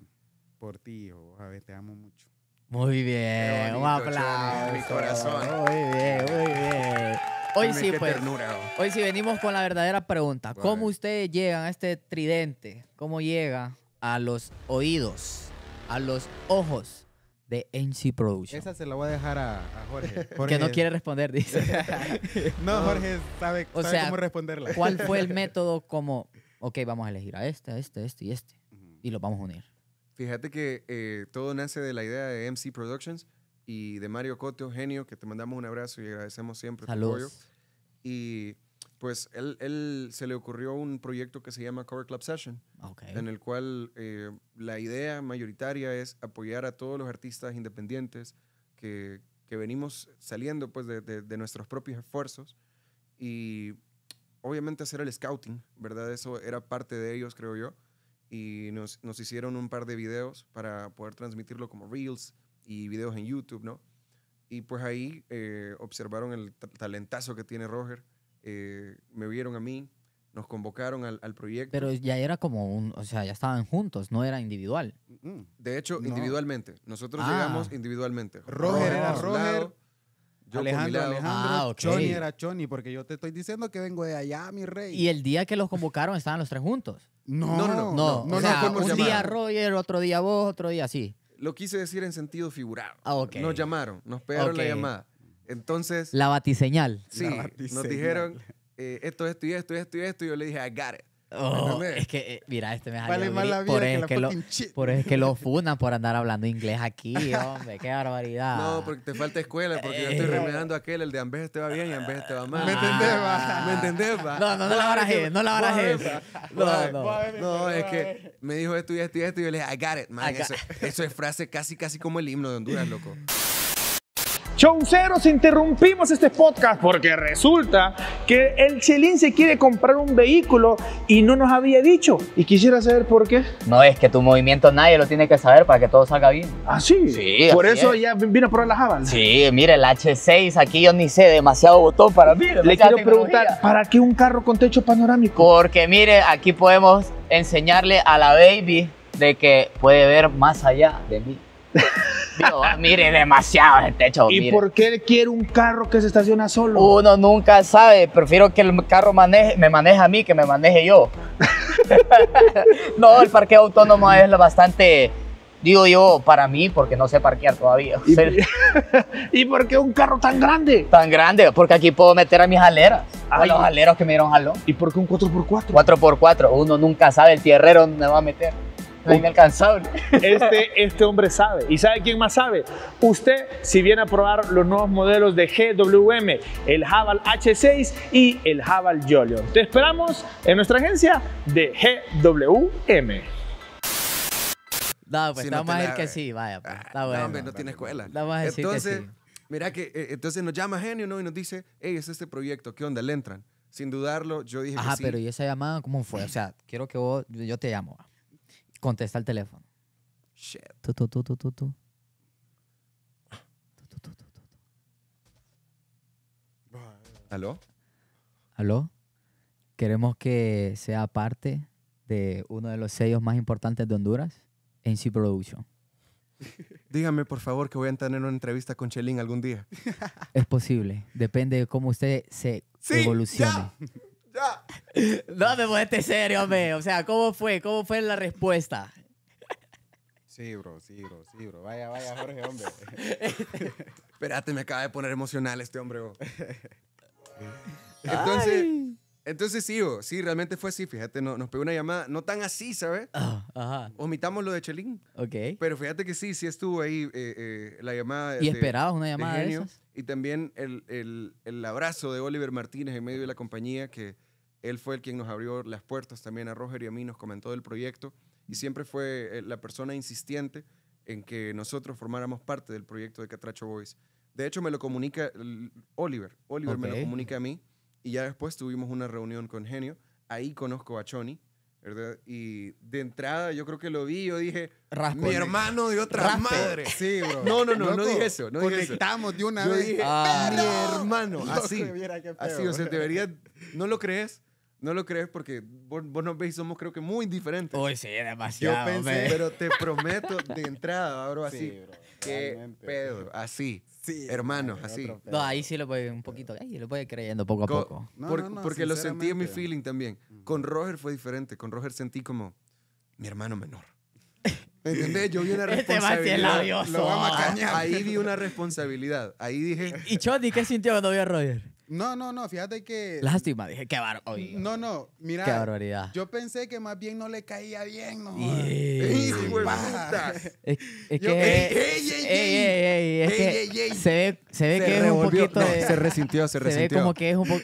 por ti, hijo, oh, te amo mucho. Muy bien, un aplauso. Mi corazón. Muy bien, muy bien. Hoy sí, pues. Oh. Hoy sí venimos con la verdadera pregunta. ¿Cómo ustedes llegan a este tridente? ¿Cómo llega a los oídos, a los ojos de MC Productions Esa se la voy a dejar a, Jorge. Que no quiere responder, dice. no, Jorge sabe, sea, cómo responderla. ¿Cuál fue el método como, ok, vamos a elegir a este, a este, a este y este? Y los vamos a unir. Fíjate que eh, todo nace de la idea de MC Productions y de Mario Cotto genio, que te mandamos un abrazo y agradecemos siempre tu apoyo. Y pues él, él, se le ocurrió un proyecto que se llama Cover Club Session, en el cual eh, la idea mayoritaria es apoyar a todos los artistas independientes que, venimos saliendo pues, de, nuestros propios esfuerzos y obviamente hacer el scouting, ¿verdad? Eso era parte de ellos, creo yo, y nos, hicieron un par de videos para poder transmitirlo como reels y videos en YouTube, ¿no? Y pues ahí eh, observaron el talentazo que tiene Roger eh, me vieron a mí, nos convocaron al, al, proyecto. Pero ya era como un, o sea, ya estaban juntos, no era individual. Mm. De hecho, individualmente. Nosotros ah. llegamos individualmente. Roger era Roger. Yo Alejandro, Alejandro, Johnny ah, era Johnny, porque yo te estoy diciendo que vengo de allá, mi rey. Y el día que los convocaron estaban los tres juntos. No, no, no. no, no, o sea, un día Roger, otro día vos, otro día así. Lo quise decir en sentido figurado. Ah, Nos llamaron, nos pegaron la llamada. Entonces. La batiseñal. Sí, la nos dijeron eh, esto, esto y esto y esto y esto. Y yo le dije, I got it. Oh, es que, eh, mira, este me vale más la vida por, eso es que lo, por funan por andar hablando inglés aquí, hombre, qué barbaridad. No, porque te falta escuela, porque yo estoy eh. remedando aquel, el de Ambés te este va bien y Ambés te este va mal. ¿Me entendés, va? Ah. ¿Me entendés, va? No, no, no la barajé, no la barajé. No, no, no, es que me dijo esto y esto y esto y yo le dije, I got it, man. eso es frase casi, casi como el himno de Honduras, loco. Chonceros, interrumpimos este podcast porque resulta que el Chelín se quiere comprar un vehículo y no nos había dicho. Y quisiera saber por qué. No, es que tu movimiento nadie lo tiene que saber para que todo salga bien. ¿Ah, sí? Por eso ya vino a probar las javan. Sí, mire, el H6 aquí yo ni sé, demasiado botón para mí. Le quiero preguntar, ¿para qué un carro con techo panorámico? Porque mire, aquí podemos enseñarle a la baby de que puede ver más allá de mí. Digo, mire, demasiado el techo. ¿Y por qué quiere un carro que se estaciona solo? Uno nunca sabe. Prefiero que el carro maneje, me maneje a mí que me maneje yo. no, el parqueo autónomo es lo bastante. Digo yo, para mí, porque no sé parquear todavía. ¿Y, por qué un carro tan grande? Tan grande, porque aquí puedo meter a mis aleras. a los aleros que me dieron jalón. ¿Y por qué un 4x4? 4x4. Uno nunca sabe, el tierrero me va a meter inalcanzable. Este, este hombre sabe. ¿Y sabe quién más sabe? Usted, si viene a probar los nuevos modelos de GWM, el Haval H6 y el Haval Jolion. Te esperamos en nuestra agencia de GWM. No, pues si más vamos que sí, vaya. Pues, ah, no, hombre, no pues. tiene escuela. entonces, Mira que eh, entonces nos llama Genio ¿no? y nos dice, hey, es este proyecto, ¿qué onda? ¿Le entran? Sin dudarlo, yo dije Ajá, que pero ¿y esa llamada cómo fue? O sea, quiero que vos, yo te llamo. Contesta el teléfono. Shit. ¿Aló? ¿Aló? Queremos que sea parte de uno de los sellos más importantes de Honduras, en c Production. Dígame, por favor, que voy a tener una entrevista con Chelín algún día. Es posible. Depende de cómo usted se sí, evolucione. No me este serio, hombre. O sea, ¿cómo fue? ¿Cómo fue la respuesta? Sí, bro, sí, bro, sí, bro. Vaya, vaya, Jorge, hombre. Espérate, me acaba de poner emocional este hombre. Entonces, sí, bro, sí, realmente fue así. Fíjate, nos pegó una llamada, no tan así, ¿sabes? Ah, Omitamos lo de Chelín. Ok. Pero fíjate que sí, sí estuvo ahí eh, eh, la llamada. ¿Y esperabas una llamada Y también el abrazo de Oliver Martínez en medio de la compañía que él fue el quien nos abrió las puertas también a Roger y a mí, nos comentó del proyecto y siempre fue eh, la persona insistente en que nosotros formáramos parte del proyecto de Catracho Boys. De hecho, me lo comunica Oliver. Oliver me lo comunica a mí y ya después tuvimos una reunión con Genio. Ahí conozco a Choni, ¿verdad? Y de entrada yo creo que lo vi, yo dije, mi hermano de otra madre. Sí, No, no, no, no dije eso. No conectamos dije de una yo vez. Dije, ah, mi hermano, así. así, o sea, debería, ¿no lo crees? No lo crees porque vos, nos ves y somos creo que muy diferentes. Uy, sí, demasiado. Yo pensé, pero te prometo de entrada, bro, así. que Pedro, así. Sí, hermanos, así. No, ahí sí lo voy un poquito, ahí lo voy creyendo poco a poco. porque lo sentí en mi feeling también. Con Roger fue diferente. Con Roger sentí como mi hermano menor. ¿Me entendés? Yo vi una este responsabilidad. Este va a Ahí vi una responsabilidad. Ahí dije. ¿Y Choti, qué sintió cuando vio a Roger? No, no, no, fíjate que. Lástima, dije, qué barbaridad. No, no, mira. Qué barbaridad. Yo pensé que más bien no le caía bien, ¿no? Hijo Es, es que. ¡Ey, ey, ey! ey, ey, se ve, se ve que es un poquito. de, se resintió, se resintió. Se ve como que es un, poco.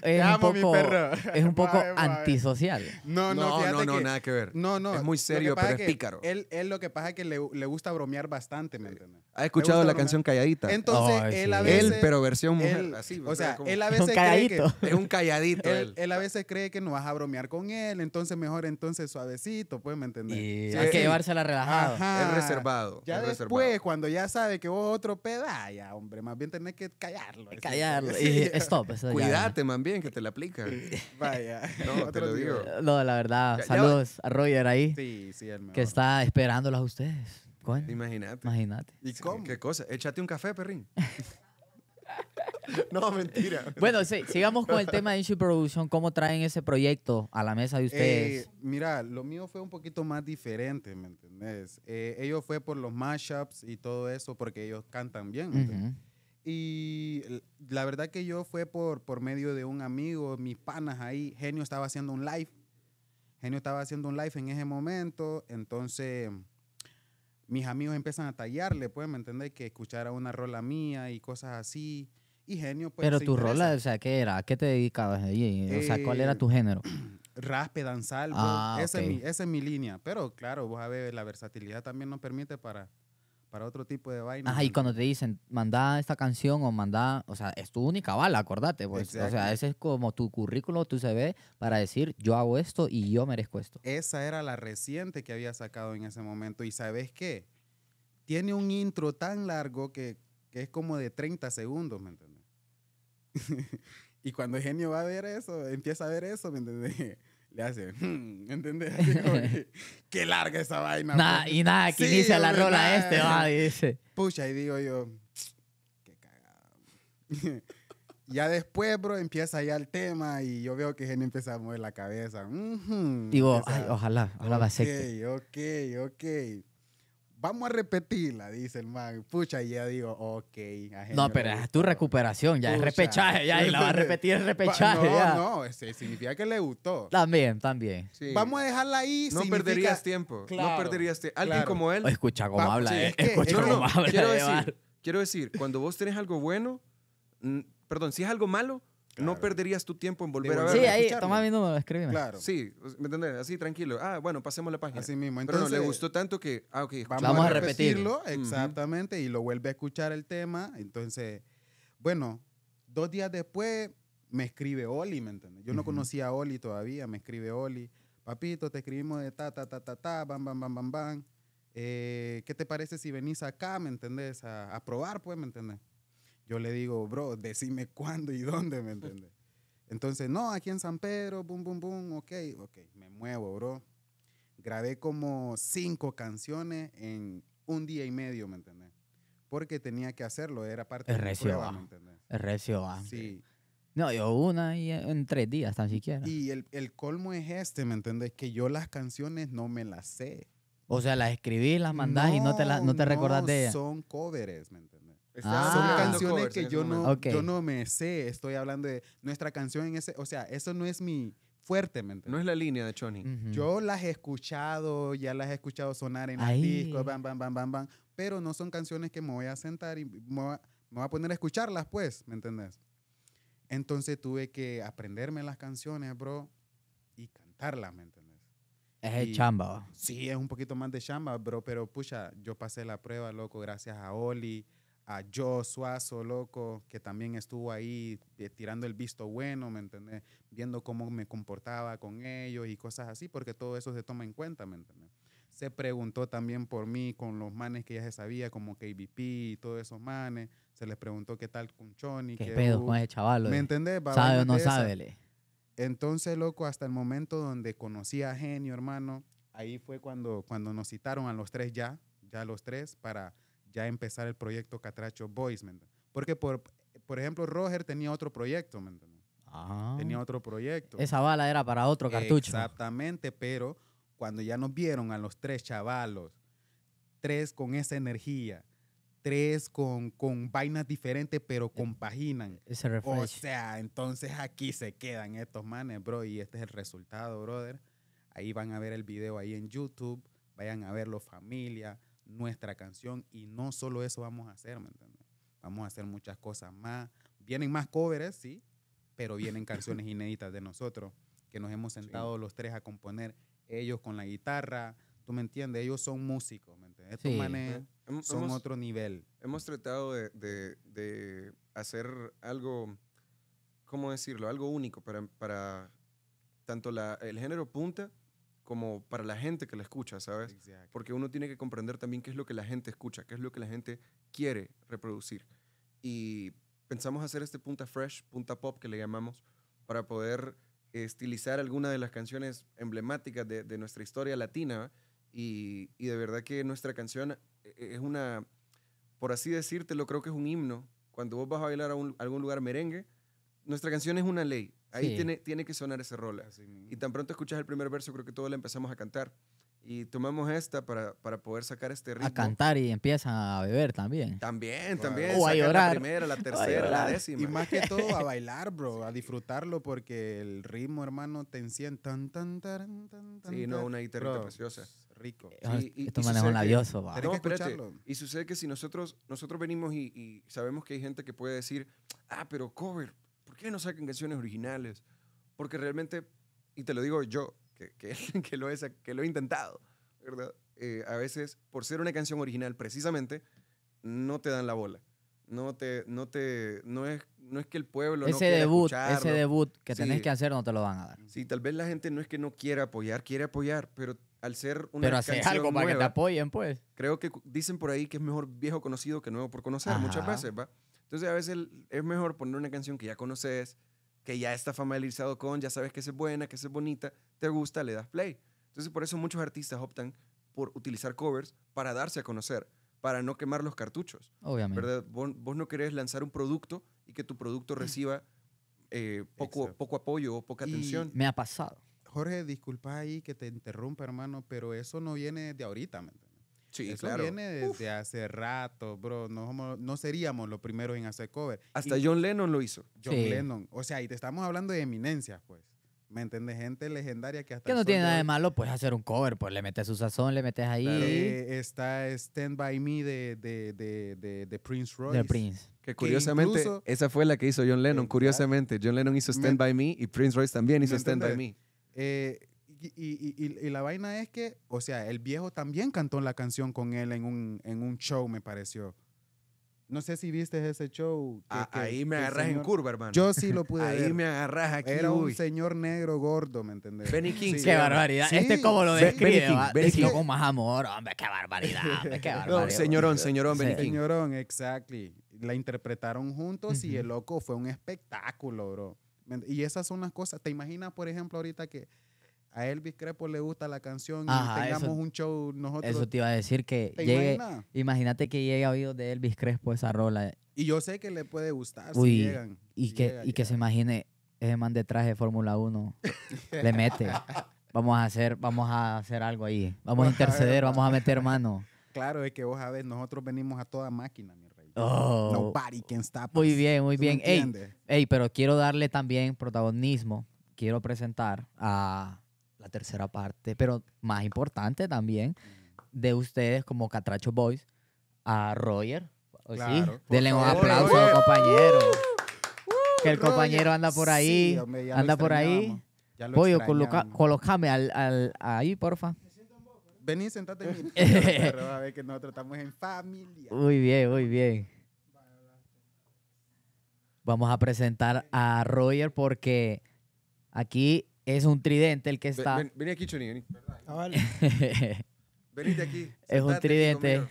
Es un poco antisocial. No, no, no, no, no nada que ver. No, no. Es muy serio, pero es pícaro. Él, él lo que pasa es que le, le gusta bromear bastante, ¿me entiendes? Ha escuchado la canción Calladita. Entonces, él a veces. Él, pero versión mujer. así, o sea, él a veces es un calladito. él, a veces cree que no vas a bromear con él, entonces mejor entonces suavecito, pues, ¿me entendés? hay que llevársela relajado. el Es reservado. Ya después, cuando ya sabe que vos otro pedalla, ah, hombre, más bien tenés que callarlo. Callarlo. Y stop. Cuídate, más bien, que te la aplica. Vaya. No, te lo digo. No, la verdad. saludos a Roger ahí. Sí, sí, hermano. Que está esperándolos a ustedes. Imagínate. Imagínate. ¿Y cómo? ¿Qué cosa? Échate un café, perrín. No, mentira. Bueno, sí, sigamos con el tema de Issue Production. ¿Cómo traen ese proyecto a la mesa de ustedes? Eh, mira, lo mío fue un poquito más diferente, ¿me entendés? Eh, ellos fue por los mashups y todo eso, porque ellos cantan bien. Y la verdad que yo fue por, por medio de un amigo, mis panas ahí. Genio estaba haciendo un live. Genio estaba haciendo un live en ese momento. Entonces, mis amigos empiezan a tallarle, pues, ¿me entendés? Que escuchara una rola mía y cosas así genio, pues, Pero tu rola, o sea, ¿qué era? ¿A qué te dedicabas o sea, ¿cuál era eh, tu género? Raspe, danzal, ah, esa, es mi, línea. Pero claro, vos ver la versatilidad también nos permite para, para otro tipo de vaina. Ajá, y cuando te dicen, manda esta canción o manda, o sea, es tu única bala, acordate. Pues. O sea, ese es como tu currículo, tu CV para decir, yo hago esto y yo merezco esto. Esa era la reciente que había sacado en ese momento. ¿Y sabes qué? Tiene un intro tan largo que, que es como de 30 segundos, ¿me entiendes? y cuando Genio va a ver eso, empieza a ver eso, ¿me Le hace, hmm", entendés? Que, qué larga esa vaina. Pues". y nada, que dice inicia la rola este, va, dice. Pucha, y digo yo, qué cagado. ya después, bro, empieza ya el tema y yo veo que Genio empieza a mover la cabeza. digo, ojalá, ojalá va a ser. Ok, ok, ok. Vamos a repetirla, dice el man. Pucha, y ya digo, ok. No, pero es tu recuperación, ya es repechaje, ya, la vas a repetir el repechaje. No, no, este, significa que le gustó. También, también. Vamos a dejarla ahí. No perderías tiempo. no perderías tiempo. Alguien como él. Escucha cómo habla, eh. Escucha cómo habla. Quiero decir, quiero decir, cuando vos tenés algo bueno, perdón, si es algo malo, no perderías tu tiempo en volver a ver. Sí, ahí, toma mi número, escríbeme. Claro. Sí, ¿me entendés? Así, tranquilo. Ah, bueno, pasemos la página. Así mismo. Entonces, Pero no, le gustó tanto que, ah, ok. Vamos, a, repetirlo. Exactamente, y lo vuelve a escuchar el tema. Entonces, bueno, dos días después me escribe Oli, ¿me entiendes? Yo no conocía a Oli todavía, me escribe Oli. Papito, te escribimos de ta, ta, ta, ta, ta, bam, bam, bam, bam, bam. Eh, ¿Qué te parece si venís acá, me entendés? A, probar, pues, ¿me entendés? yo le digo, bro, decime cuándo y dónde, ¿me entiendes? Entonces, no, aquí en San Pedro, boom, boom, boom, ok, ok, me muevo, bro. Grabé como cinco canciones en un día y medio, ¿me entiendes? Porque tenía que hacerlo, era parte de la prueba, ah, ¿me entendés? El recio ah. Sí. No, yo una y en tres días tan siquiera. Y el, colmo es este, ¿me entendés? Que yo las canciones no me las sé. O sea, las escribí las mandás y no te, la, no te no, de ellas. Son covers, ¿me entendés? Ah. son canciones este que yo no, yo no me sé. Estoy hablando de nuestra canción en ese. O sea, eso no es mi fuertemente. No es la línea de Johnny. Yo las he escuchado, ya las he escuchado sonar en el disco, bam, bam, bam, bam, bam. Pero no son canciones que me voy a sentar y me voy a, poner a escucharlas, pues, ¿me entendés? Entonces tuve que aprenderme las canciones, bro, y cantarlas, ¿me entendés? Es el chamba. Sí, es un poquito más de chamba, bro, pero pucha, yo pasé la prueba, loco, gracias a Oli, a Suazo, loco, que también estuvo ahí eh, tirando el visto bueno, ¿me entendés? Viendo cómo me comportaba con ellos y cosas así, porque todo eso se toma en cuenta, ¿me entendés? Se preguntó también por mí con los manes que ya se sabía, como KBP y todos esos manes. Se les preguntó qué tal con y ¿Qué, qué pedo con ese chaval? ¿Me eh? entendés? ¿Sabe o no sabe? Entonces, loco, hasta el momento donde conocí a Genio, hermano, ahí fue cuando, cuando nos citaron a los tres ya, ya los tres, para ya empezar el proyecto Catracho Boys, Porque, por, por ejemplo, Roger tenía otro proyecto, ah. Tenía otro proyecto. Esa bala era para otro cartucho. Exactamente, pero cuando ya nos vieron a los tres chavalos, tres con esa energía, tres con, con vainas diferentes, pero e compaginan. O sea, entonces aquí se quedan estos manes, bro, y este es el resultado, brother. Ahí van a ver el video ahí en YouTube, vayan a verlo familia, nuestra canción y no solo eso vamos a hacer, ¿me entiendes? Vamos a hacer muchas cosas más. Vienen más covers, sí, pero vienen canciones inéditas de nosotros que nos hemos sentado los tres a componer, ellos con la guitarra, tú me entiendes, ellos son músicos, ¿me entiendes? son otro nivel. Hemos tratado de, hacer algo, ¿cómo decirlo? Algo único para, para tanto el género punta como para la gente que la escucha, ¿sabes? Porque uno tiene que comprender también qué es lo que la gente escucha, qué es lo que la gente quiere reproducir. Y pensamos hacer este punta fresh, punta pop que le llamamos, para poder estilizar alguna de las canciones emblemáticas de, nuestra historia latina. Y, de verdad que nuestra canción e, e, es una, por así decirte, lo creo que es un himno. Cuando vos vas a bailar a algún lugar merengue, nuestra canción es una ley, Ahí tiene, que sonar ese rola. Y tan pronto escuchas el primer verso, creo que todos le empezamos a cantar. Y tomamos esta para, poder sacar este ritmo. A cantar y empieza a beber también. También, también. O a llorar. La primera, la tercera, la décima. Y más que todo a bailar, bro, a disfrutarlo porque el ritmo, hermano, te enciende. Tan, tan, tan, tan, sí, no, una guitarra preciosa. Rico. Eh, esto y, Esto manejo labioso. Que, escucharlo. Y sucede que si nosotros, nosotros venimos y, y sabemos que hay gente que puede decir, ah, pero cover, qué no saquen canciones originales? Porque realmente, y te lo digo yo, que, que, lo, he, que lo he intentado, ¿verdad? Eh, a veces, por ser una canción original precisamente, no te dan la bola. No te, no te, no es, no es que el pueblo ese no debut, ese debut que tenés que hacer no te lo van a dar. Sí, tal vez la gente no es que no quiera apoyar, quiere apoyar, pero al ser una pero canción algo para que te apoyen, pues. Creo que dicen por ahí que es mejor viejo conocido que nuevo por conocer. Muchas veces, va. Entonces a veces es mejor poner una canción que ya conoces, que ya está familiarizado con, ya sabes que es buena, que es bonita, te gusta, le das play. Entonces por eso muchos artistas optan por utilizar covers para darse a conocer, para no quemar los cartuchos. Obviamente. ¿verdad? Vos, no querés lanzar un producto y que tu producto mm. reciba eh, poco, apoyo o poca atención. Me ha pasado. Jorge, disculpa ahí que te interrumpa, hermano, pero eso no viene de ahorita, ¿me Sí, Eso claro. viene desde hace rato, bro. No, no seríamos los primeros en hacer cover. Hasta John Lennon lo hizo. John Lennon. O sea, y te estamos hablando de eminencias, pues. ¿Me entiendes? Gente legendaria que hasta... Que no tiene nada de malo, pues, hacer un cover. Pues le metes su sazón, le metes ahí. Eh, está Stand By Me de, de, de, de, Prince Royce. Prince. Que curiosamente, esa fue la que hizo John Lennon, curiosamente. John Lennon hizo Stand By Me y Prince Royce también hizo Stand By Me. Eh, y, y, y, la vaina es que, o sea, el viejo también cantó la canción con él en un, en un show, me pareció. No sé si viste ese show. Ah, ahí me agarras en curva, hermano. Yo sí lo pude ahí ver. Ahí me agarras aquí. Era un señor negro gordo, ¿me entendés? Benny King. qué barbaridad. este como lo describe. Benny este King. con más amor. Hombre, qué barbaridad. qué barbaridad. señorón, señorón, Benny King. Señorón, exactly. La interpretaron juntos y el loco fue un espectáculo, bro. Y esas son las cosas. ¿Te imaginas, por ejemplo, ahorita que a Elvis Crespo le gusta la canción y tengamos un show nosotros. Eso te iba a decir que llegue, imagínate que llegue a oídos de Elvis Crespo esa rola. Y yo sé que le puede gustar si llegan. Y, que, que se imagine ese man de traje de Fórmula 1 le mete. Vamos a hacer, vamos a hacer algo ahí. Vamos a interceder, vamos a meter mano. Claro, es que vos a nosotros venimos a toda máquina, mi rey. Oh. Nobody can stop us. Muy bien, muy bien. ey, pero quiero darle también protagonismo. Quiero presentar a la tercera parte, pero más importante también, de ustedes como Catracho Boys, a Roger. Pues sí? Denle un aplauso al compañero. que el uh, compañero anda por ahí. anda por ahí. a coloca, al, al, ahí, porfa. Vení, sentate en que nosotros estamos en familia. Muy bien, muy bien. Vamos a presentar a Roger porque aquí es un tridente el que está. vení aquí, Choni, vení. Ah, vale. aquí. Es un tridente. Aquí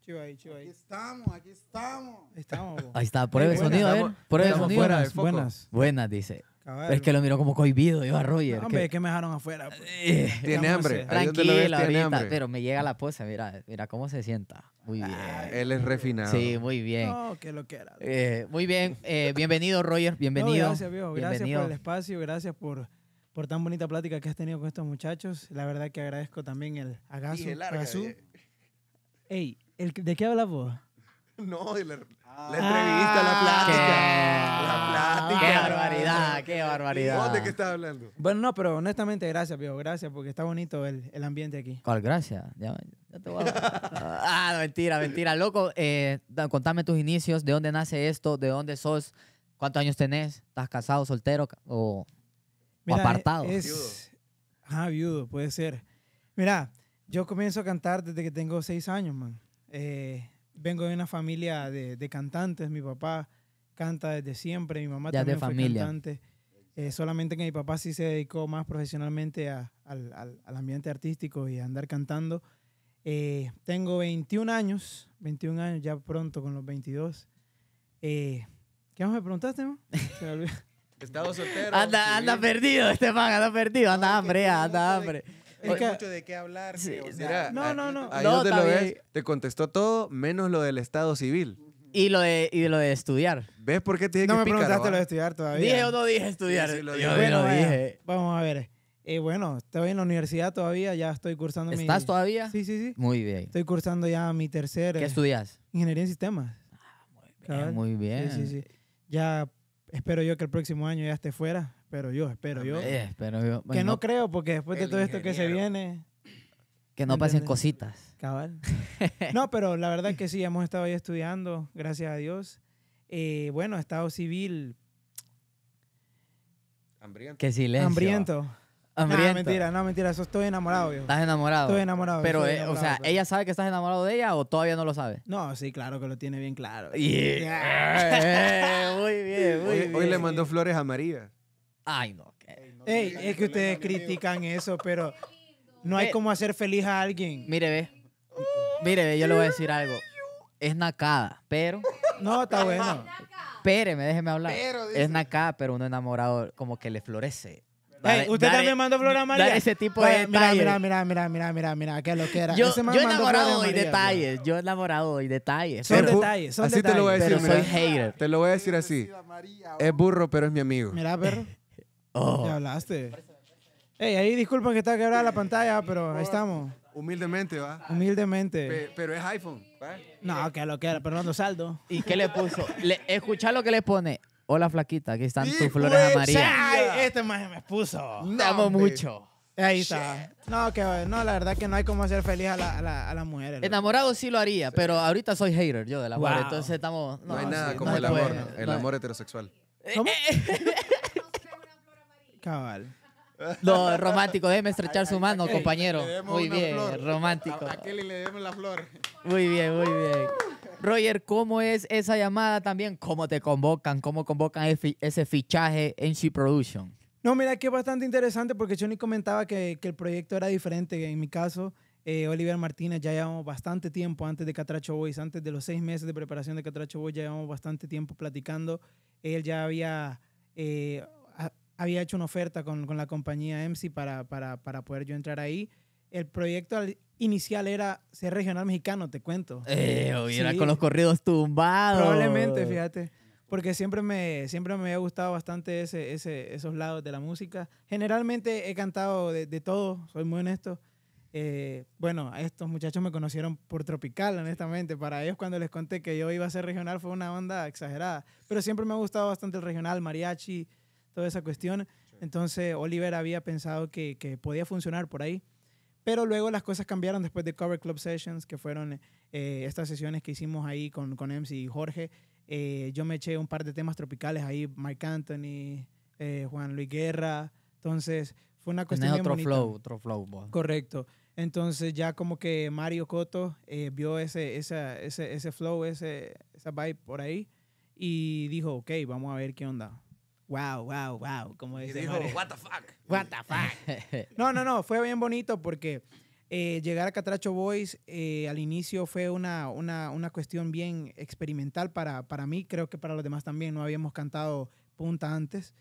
chiva ahí, ahí. Aquí estamos, aquí estamos. Estamos. Ahí está, pruebe el sonido, a ver. Prueba el sonido. Buenas, buenas. Buenas, dice. es que lo miró como cohibido, yo a Roger. hombre, que... me dejaron afuera. Pues. Eh, tiene hambre. Eh, tranquilo ahorita, tiene hambre. pero me llega la pose, mira, mira cómo se sienta. Muy bien. él es refinado. Sí, muy bien. No, que lo que eh, muy bien, bienvenido Roger, bienvenido. gracias, viejo. Gracias bienvenido. por el espacio, gracias por por tan bonita plática que has tenido con estos muchachos. La verdad que agradezco también el eh. Y El Ey, ¿de qué hablas vos? No, la, la ah, entrevista, la plática. la plática. Qué barbaridad, qué barbaridad. de qué estás hablando? Bueno, no, pero honestamente, gracias, pio. Gracias, porque está bonito el, ambiente aquí. ¿Cuál gracias? Ya, te voy a... ah, mentira, mentira. Loco, eh, contame tus inicios, de dónde nace esto, de dónde sos, cuántos años tenés, estás casado, soltero o... Eh, apartado. Es, ah, viudo, puede ser. Mira, yo comienzo a cantar desde que tengo seis años, man. Eh, vengo de una familia de, cantantes. Mi papá canta desde siempre, mi mamá también de fue cantante. Eh, solamente que mi papá sí se dedicó más profesionalmente al, ambiente artístico y a andar cantando. tengo 21 años, 21 años ya pronto con los 22. ¿Qué más me preguntaste? Man? Se Estado soltero. Anda, perdido este anda perdido, anda hambre, anda hambre. Hay mucho de qué hablar. no, no, no. Ahí donde lo ves, te contestó todo menos lo del estado civil. Y lo de, y lo de estudiar. ¿Ves por qué te dije no que No me preguntaste lo de ah? estudiar todavía. Dije o no dije estudiar. Yo bueno, lo dije. Vamos a ver. Eh, bueno, estoy en la universidad todavía, ya estoy cursando ¿Estás mi... ¿Estás todavía? Sí, sí, sí. Muy bien. Estoy cursando ya mi tercer... ¿Qué eh, estudias? Ingeniería en sistemas. Ah, muy bien, muy bien. Sí, sí, sí. Ya Espero yo que el próximo año ya esté fuera, pero yo, espero yo. espero que no, creo, porque después de todo esto que se viene... Que no pasen cositas. Cabal. no, pero la verdad que sí, hemos estado ahí estudiando, gracias a Dios. Eh, bueno, Estado Civil... Hambriento. Que silencio. Hambriento. Ah, no, mentira, no, mentira, eso estoy enamorado, viejo. Estás enamorado. Estoy enamorado. Pero, eh, o sea, pues. ¿ella sabe que estás enamorado de ella o todavía no lo sabe? No, sí, claro que lo tiene bien claro. Eh, muy bien, muy hoy, bien. Hoy le mandó flores a María. Ay, no. es que ustedes critican eso, pero no hay como hacer feliz a alguien. Mire, ve. Mire, ve, yo le voy a decir algo. Es nacada, pero. No, está bueno. Espéreme, déjeme hablar. es nacada, pero uno enamorado como que le florece usted también mandó flor ese tipo de pues, detalles. Mira, mira, mira, mira, mira, mira, que lo que era. Yo, yo enamorado hoy detalles. Yo enamorado hoy detalles. Son detalles, son así detalles. te lo voy a decir, mira, soy hater. Te lo voy a decir así. Es burro, pero es mi amigo. Mira, perro. oh. hablaste. Ey, ahí disculpen que está quebrada la pantalla, pero ahí estamos. Humildemente, va. Humildemente. pero es iPhone, ¿va? No, que lo que era, Fernando Saldo. ¿Y qué le puso? le, escucha lo que le pone. Hola, flaquita, aquí están tus flores pues, amarillas. Ay, Este se me expuso. Te amo mucho. Ahí está. No, que, no, la verdad que no hay como hacer feliz a las mujeres. Enamorado sí lo haría, pero ahorita soy hater yo de la Wow. Entonces estamos. No hay nada como el amor, el amor heterosexual. Eh, ¿Cómo? Eh, eh. Cabal. No, romántico, déjeme estrechar su mano, compañero. Muy bien, romántico. A, Kelly le demos la flor. Muy bien, muy bien. Uh. Roger, ¿cómo es esa llamada también? ¿Cómo te convocan? ¿Cómo convocan ese fichaje en She Production? No, mira, que es bastante interesante porque Johnny comentaba que, el proyecto era diferente. En mi caso, eh, Oliver Martínez ya llevamos bastante tiempo antes de Catracho Boys, antes de los seis meses de preparación de Catracho Boys, ya llevamos bastante tiempo platicando. Él ya había, eh, había hecho una oferta con, la compañía MC para, para, para poder yo entrar ahí. El proyecto inicial era ser regional mexicano, te cuento. Eh, era con los corridos tumbados. Probablemente, fíjate. Porque siempre me, siempre me ha gustado bastante ese, ese, esos lados de la música. Generalmente he cantado de, todo, soy muy honesto. Eh, bueno, estos muchachos me conocieron por Tropical, honestamente. Para ellos cuando les conté que yo iba a ser regional fue una onda exagerada. Pero siempre me ha gustado bastante el regional, mariachi, toda esa cuestión. Entonces Oliver había pensado que podía funcionar por ahí. Pero luego las cosas cambiaron después de Cover Club Sessions, que fueron eh, estas sesiones que hicimos ahí con, con MC y Jorge. Eh, yo me eché un par de temas tropicales ahí, Mike Anthony, eh, Juan Luis Guerra. Entonces, fue una cuestión Tenés otro flow, otro flow. Correcto. Entonces ya como que Mario Coto vio ese, ese, ese, ese flow, ese, esa vibe por ahí y dijo, ok, vamos a ver qué onda wow, wow, wow, como dice. what the fuck. What the fuck. no, no, no, fue bien bonito porque eh, llegar a Catracho Boys eh, al inicio fue una, una, cuestión bien experimental para, para, mí, creo que para los demás también, no habíamos cantado punta antes,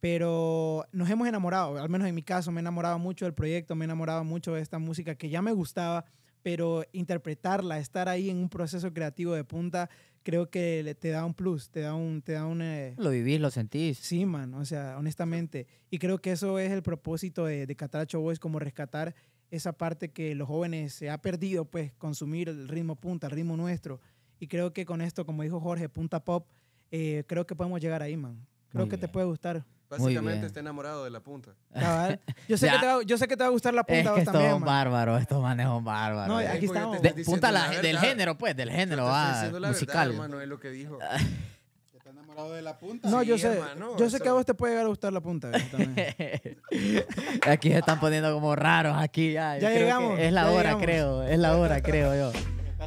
pero nos hemos enamorado, al menos en mi caso me he enamorado mucho del proyecto, me he enamorado mucho de esta música que ya me gustaba, pero interpretarla, estar ahí en un proceso creativo de punta, creo que te da un plus, te da un... Te da un eh, lo vivís, lo sentís. Sí, man, o sea, honestamente. Y creo que eso es el propósito de, de Boys, como rescatar esa parte que los jóvenes se ha perdido, pues consumir el ritmo punta, el ritmo nuestro. Y creo que con esto, como dijo Jorge, punta pop, eh, creo que podemos llegar ahí, man. Creo que te puede gustar. Básicamente está enamorado de la punta. Yo sé, que te va, yo sé que te va a gustar la punta es que estos manes son bárbaros. aquí estamos. punta la, del género, pues, del género, va ah, te musical. Ah. está enamorado de la punta. No, yo sé, yo sé que a vos te puede llegar a gustar la punta. aquí se están poniendo como raros aquí. Ya, llegamos. Es la hora, creo. Es la hora, creo yo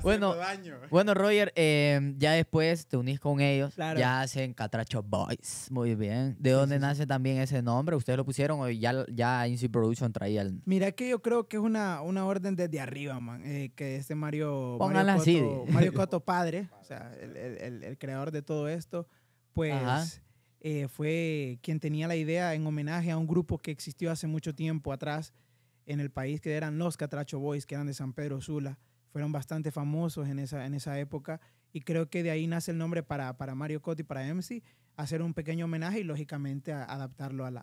bueno, Bueno, Roger, em, ya después te unís con ellos. Ya hacen Catracho Boys. Muy bien. ¿De dónde nace también ese nombre? ¿Ustedes lo pusieron o ya, ya Incy Production traía el. Mira, que yo creo que es una, una orden desde arriba, man. Eh, que este Mario. Mario Coto, padre, o sea, el, creador de todo esto, pues. Eh, fue quien tenía la idea en homenaje a un grupo que existió hace mucho tiempo atrás en el país que eran los Catracho Boys, que eran de San Pedro Sula fueron bastante famosos en esa, en esa época y creo que de ahí nace el nombre para, para Mario Cotti, para MC, hacer un pequeño homenaje y lógicamente adaptarlo al,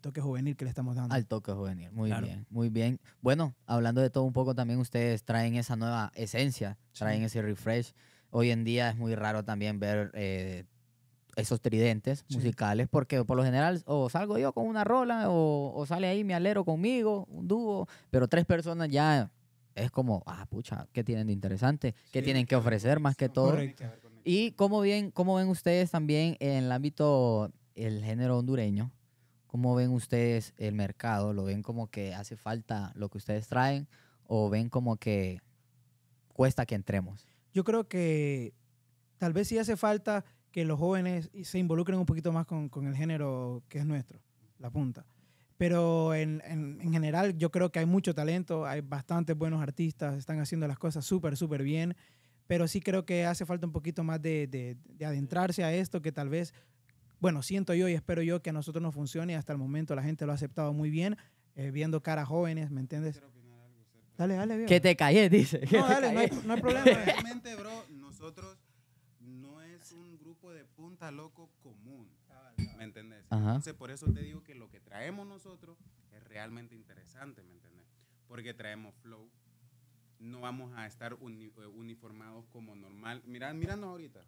toque juvenil que le estamos dando. Al toque juvenil, muy bien, muy bien. Bueno, hablando de todo un poco, también ustedes traen esa nueva esencia, traen ese refresh. Hoy en día es muy raro también ver... Eh, esos tridentes musicales, porque por lo general o salgo yo con una rola o, o sale ahí mi alero conmigo, un dúo, pero tres personas ya es como, ah, pucha, ¿qué tienen de interesante? ¿Qué tienen que ofrecer más que todo? Correcto. Y cómo, bien, cómo ven ustedes también en el ámbito, el género hondureño, cómo ven ustedes el mercado, lo ven como que hace falta lo que ustedes traen o ven como que cuesta que entremos. Yo creo que tal vez sí hace falta que los jóvenes se involucren un poquito más con el género que es nuestro, la punta. Pero en, en, general yo creo que hay mucho talento, hay bastantes buenos artistas, están haciendo las cosas súper, súper bien, pero sí creo que hace falta un poquito más de, adentrarse a esto que tal vez, bueno, siento yo y espero yo que a nosotros nos funcione, hasta el momento la gente lo ha aceptado muy bien, eh, viendo caras jóvenes, ¿me entiendes? Dale, dale, bien. Que te calles, dice. No, dale, no hay, no hay problema. Realmente, bro, nosotros no es un grupo de punta loco común. ¿me entendés? Entonces, por eso te digo que lo que traemos nosotros es realmente interesante, ¿me entendés? Porque traemos flow, no vamos a estar eh, uniformados como normal. Mirad, mirándonos ahorita,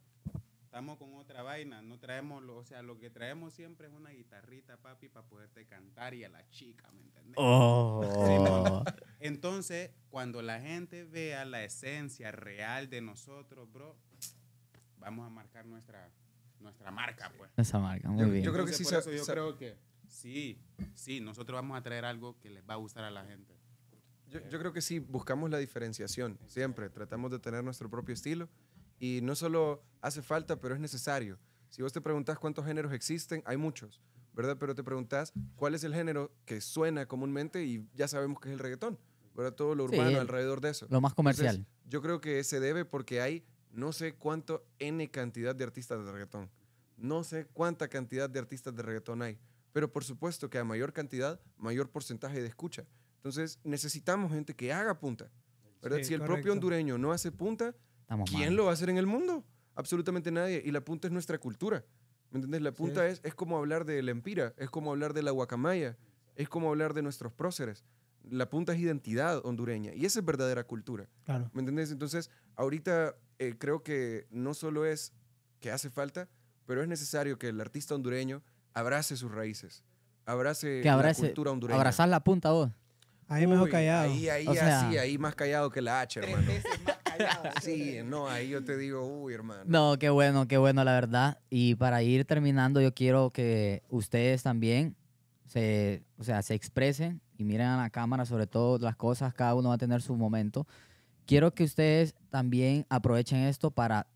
estamos con otra vaina, no traemos, lo, o sea, lo que traemos siempre es una guitarrita, papi, para poderte cantar y a la chica, ¿me entendés? Oh. Entonces, cuando la gente vea la esencia real de nosotros, bro, vamos a marcar nuestra nuestra marca, pues. Esa marca, muy bien. Yo creo que sí, yo creo que sí, sí, nosotros vamos a traer algo que les va a gustar a la gente. Yo, creo que sí, buscamos la diferenciación, siempre. Tratamos de tener nuestro propio estilo y no solo hace falta, pero es necesario. Si vos te preguntás cuántos géneros existen, hay muchos, ¿verdad? Pero te preguntás cuál es el género que suena comúnmente y ya sabemos que es el reggaetón, ¿verdad? Todo lo urbano alrededor de eso. Lo más comercial. yo creo que se debe porque hay no sé cuánto N cantidad de artistas de reggaetón. No sé cuánta cantidad de artistas de reggaetón hay. Pero por supuesto que a mayor cantidad, mayor porcentaje de escucha. Entonces necesitamos gente que haga punta. ¿verdad? si el propio hondureño no hace punta, ¿quién lo va a hacer en el mundo? Absolutamente nadie. Y la punta es nuestra cultura. ¿Me entiendes? La punta es, es como hablar de la empira, es como hablar de la guacamaya, es como hablar de nuestros próceres. La punta es identidad hondureña y esa es verdadera cultura. ¿Me entendés? Entonces, ahorita eh, creo que no solo es que hace falta, pero es necesario que el artista hondureño abrace sus raíces, abrace, la cultura hondureña. Abrazar la punta vos. Ahí mejor callado. Ahí, ahí, o así, ahí más callado que la H, hermano. más callado. sí, no, ahí yo te digo, uy, hermano. No, qué bueno, qué bueno, la verdad. Y para ir terminando, yo quiero que ustedes también se, o sea, se expresen y miren a la cámara, sobre todo las cosas, cada uno va a tener su momento. Quiero que ustedes también aprovechen esto para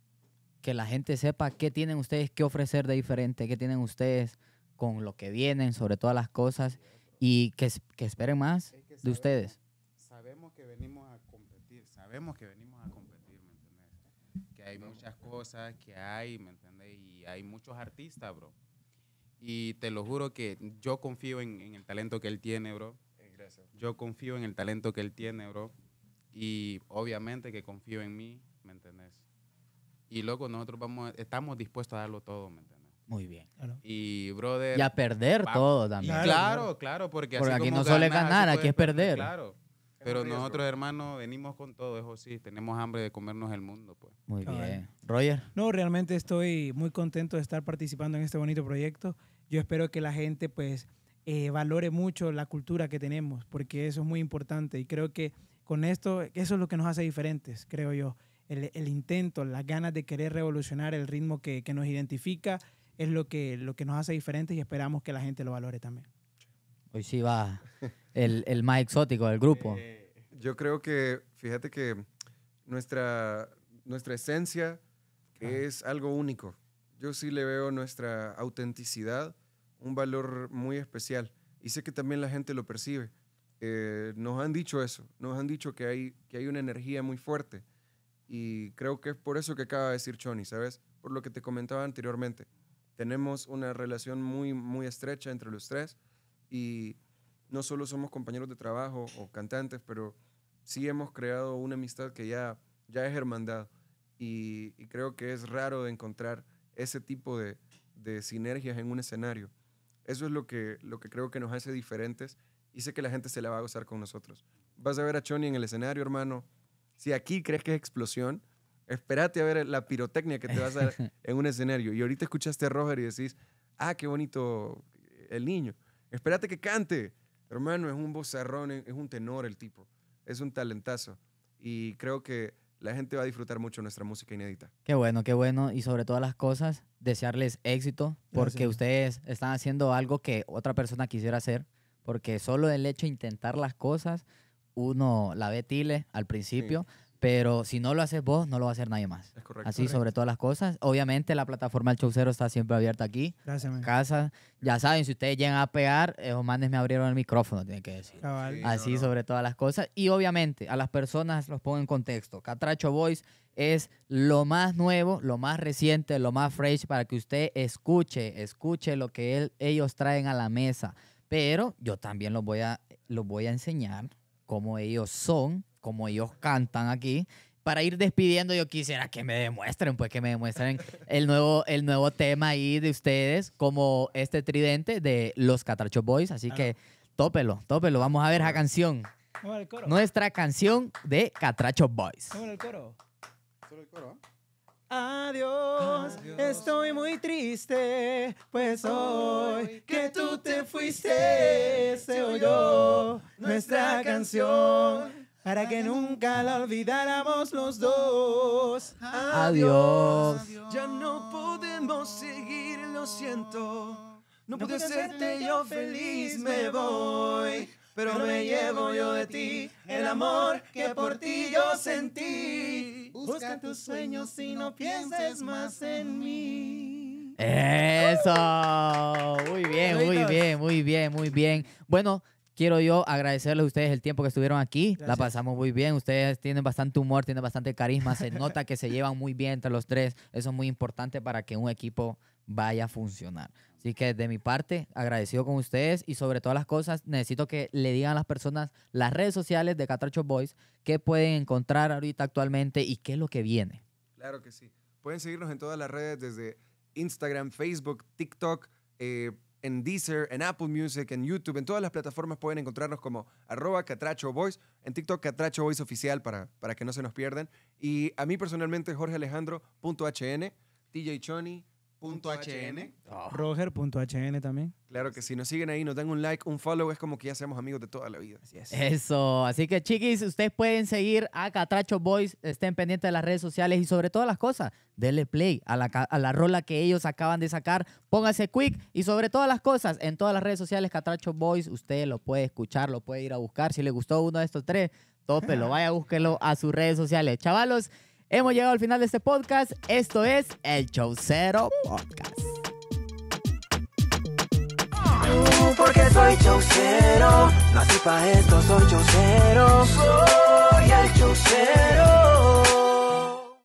que la gente sepa qué tienen ustedes que ofrecer de diferente, qué tienen ustedes con lo que vienen, sobre todas las cosas, y que, que esperen más de ustedes. Sabemos que venimos a competir, sabemos que venimos a competir, ¿me entiendes? Que hay muchas cosas, que hay, ¿me entiendes? Y hay muchos artistas, bro. Y te lo juro que yo confío en el talento que él tiene, bro. Yo confío en el talento que él tiene, bro. Y obviamente que confío en mí, ¿me entiendes? Y luego nosotros vamos, estamos dispuestos a darlo todo, ¿me entendés? Muy bien. Y, brother. Y a perder todo también. Claro, claro, porque, aquí no suele ganar, aquí es perder. Claro. Pero nosotros, hermanos, venimos con todo, eso sí, tenemos hambre de comernos el mundo, pues. Muy bien. Roger. No, realmente estoy muy contento de estar participando en este bonito proyecto. Yo espero que la gente, pues, eh, valore mucho la cultura que tenemos, porque eso es muy importante. Y creo que con esto, eso es lo que nos hace diferentes, creo yo. El, el intento, las ganas de querer revolucionar el ritmo que, que, nos identifica, es lo que, lo que nos hace diferentes y esperamos que la gente lo valore también. Hoy sí va el, el más exótico del grupo. Eh, yo creo que, fíjate que nuestra, nuestra esencia es algo único. Yo sí le veo nuestra autenticidad un valor muy especial. Y sé que también la gente lo percibe. Eh, nos han dicho eso, nos han dicho que hay, que hay una energía muy fuerte. Y creo que es por eso que acaba de decir Choni, ¿sabes? Por lo que te comentaba anteriormente. Tenemos una relación muy, muy estrecha entre los tres y no solo somos compañeros de trabajo o cantantes, pero sí hemos creado una amistad que ya, ya es hermandad. Y, creo que es raro de encontrar ese tipo de sinergias en un escenario. Eso es lo que, lo que creo que nos hace diferentes y sé que la gente se la va a gozar con nosotros. Vas a ver a Choni en el escenario, hermano. Si aquí crees que es explosión, espérate a ver la pirotecnia que te vas a dar en un escenario. Y ahorita escuchaste a Roger y decís, ah, qué bonito el niño. Espérate que cante. Hermano, es un bozarrón, es un tenor el tipo. Es un talentazo. Y creo que la gente va a disfrutar mucho nuestra música inédita. Qué bueno, qué bueno. Y sobre todas las cosas, desearles éxito porque ustedes están haciendo algo que otra persona quisiera hacer. Porque solo el hecho de intentar las cosas, uno la ve tile al principio, pero si no lo haces vos, no lo va a hacer nadie más. Es correcto. Así sobre todas las cosas. Obviamente la plataforma del Chaucero está siempre abierta aquí. Gracias, Casa. Ya saben, si ustedes llegan a pegar, esos manes me abrieron el micrófono, tienen que decir. Así sobre todas las cosas. Y obviamente a las personas los pongo en contexto. Catracho Voice es lo más nuevo, lo más reciente, lo más fresh para que usted escuche, escuche lo que él, ellos traen a la mesa. Pero yo también los voy a, los voy a enseñar cómo ellos son como ellos cantan aquí. Para ir despidiendo, yo quisiera que me demuestren, pues que me demuestren el nuevo, el nuevo tema ahí de ustedes, como este tridente de los Catracho Boys. Así ah. que tópelo, tópelo. Vamos a ver la canción. Nuestra canción de Catracho Boys. ¿eh? Adiós, estoy muy triste, pues hoy que tú te fuiste, se oyó nuestra canción para que nunca la olvidáramos los dos. Adiós. Ya no podemos seguir, lo siento. No, no pude hacerte yo feliz, me voy. Pero me llevo yo de ti el amor que por ti yo sentí. Busca tus sueños y no pienses más en mí. Eso. Muy bien, muy bien, muy bien, muy bien. Bueno, quiero yo agradecerles a ustedes el tiempo que estuvieron aquí. La pasamos muy bien. Ustedes tienen bastante humor, tienen bastante carisma. Se nota que se llevan muy bien entre los tres. Eso es muy importante para que un equipo vaya a funcionar. Así que de mi parte, agradecido con ustedes y sobre todas las cosas, necesito que le digan a las personas las redes sociales de Catracho Boys, qué pueden encontrar ahorita actualmente y qué es lo que viene. Claro que sí. Pueden seguirnos en todas las redes desde Instagram, Facebook, TikTok, eh, en Deezer, en Apple Music, en YouTube, en todas las plataformas pueden encontrarnos como arroba Catracho Voice, en TikTok Catracho Voice Oficial para, para que no se nos pierdan. Y a mí personalmente Jorge Tj DJ Roger.hn. Ah. Roger.hn también. Claro que si nos siguen ahí, nos dan un like, un follow, es como que ya seamos amigos de toda la vida. Eso, así que chiquis, ustedes pueden seguir a Catracho Boys, estén pendientes de las redes sociales y sobre todas las cosas, denle play a la, rola que ellos acaban de sacar, póngase quick y sobre todas las cosas, en todas las redes sociales Catracho Boys, usted lo puede escuchar, lo puede ir a buscar, si le gustó uno de estos tres, tópelo, vaya, búsquelo a sus redes sociales. Chavalos, Hemos llegado al final de este podcast. Esto es El Chaucero Podcast.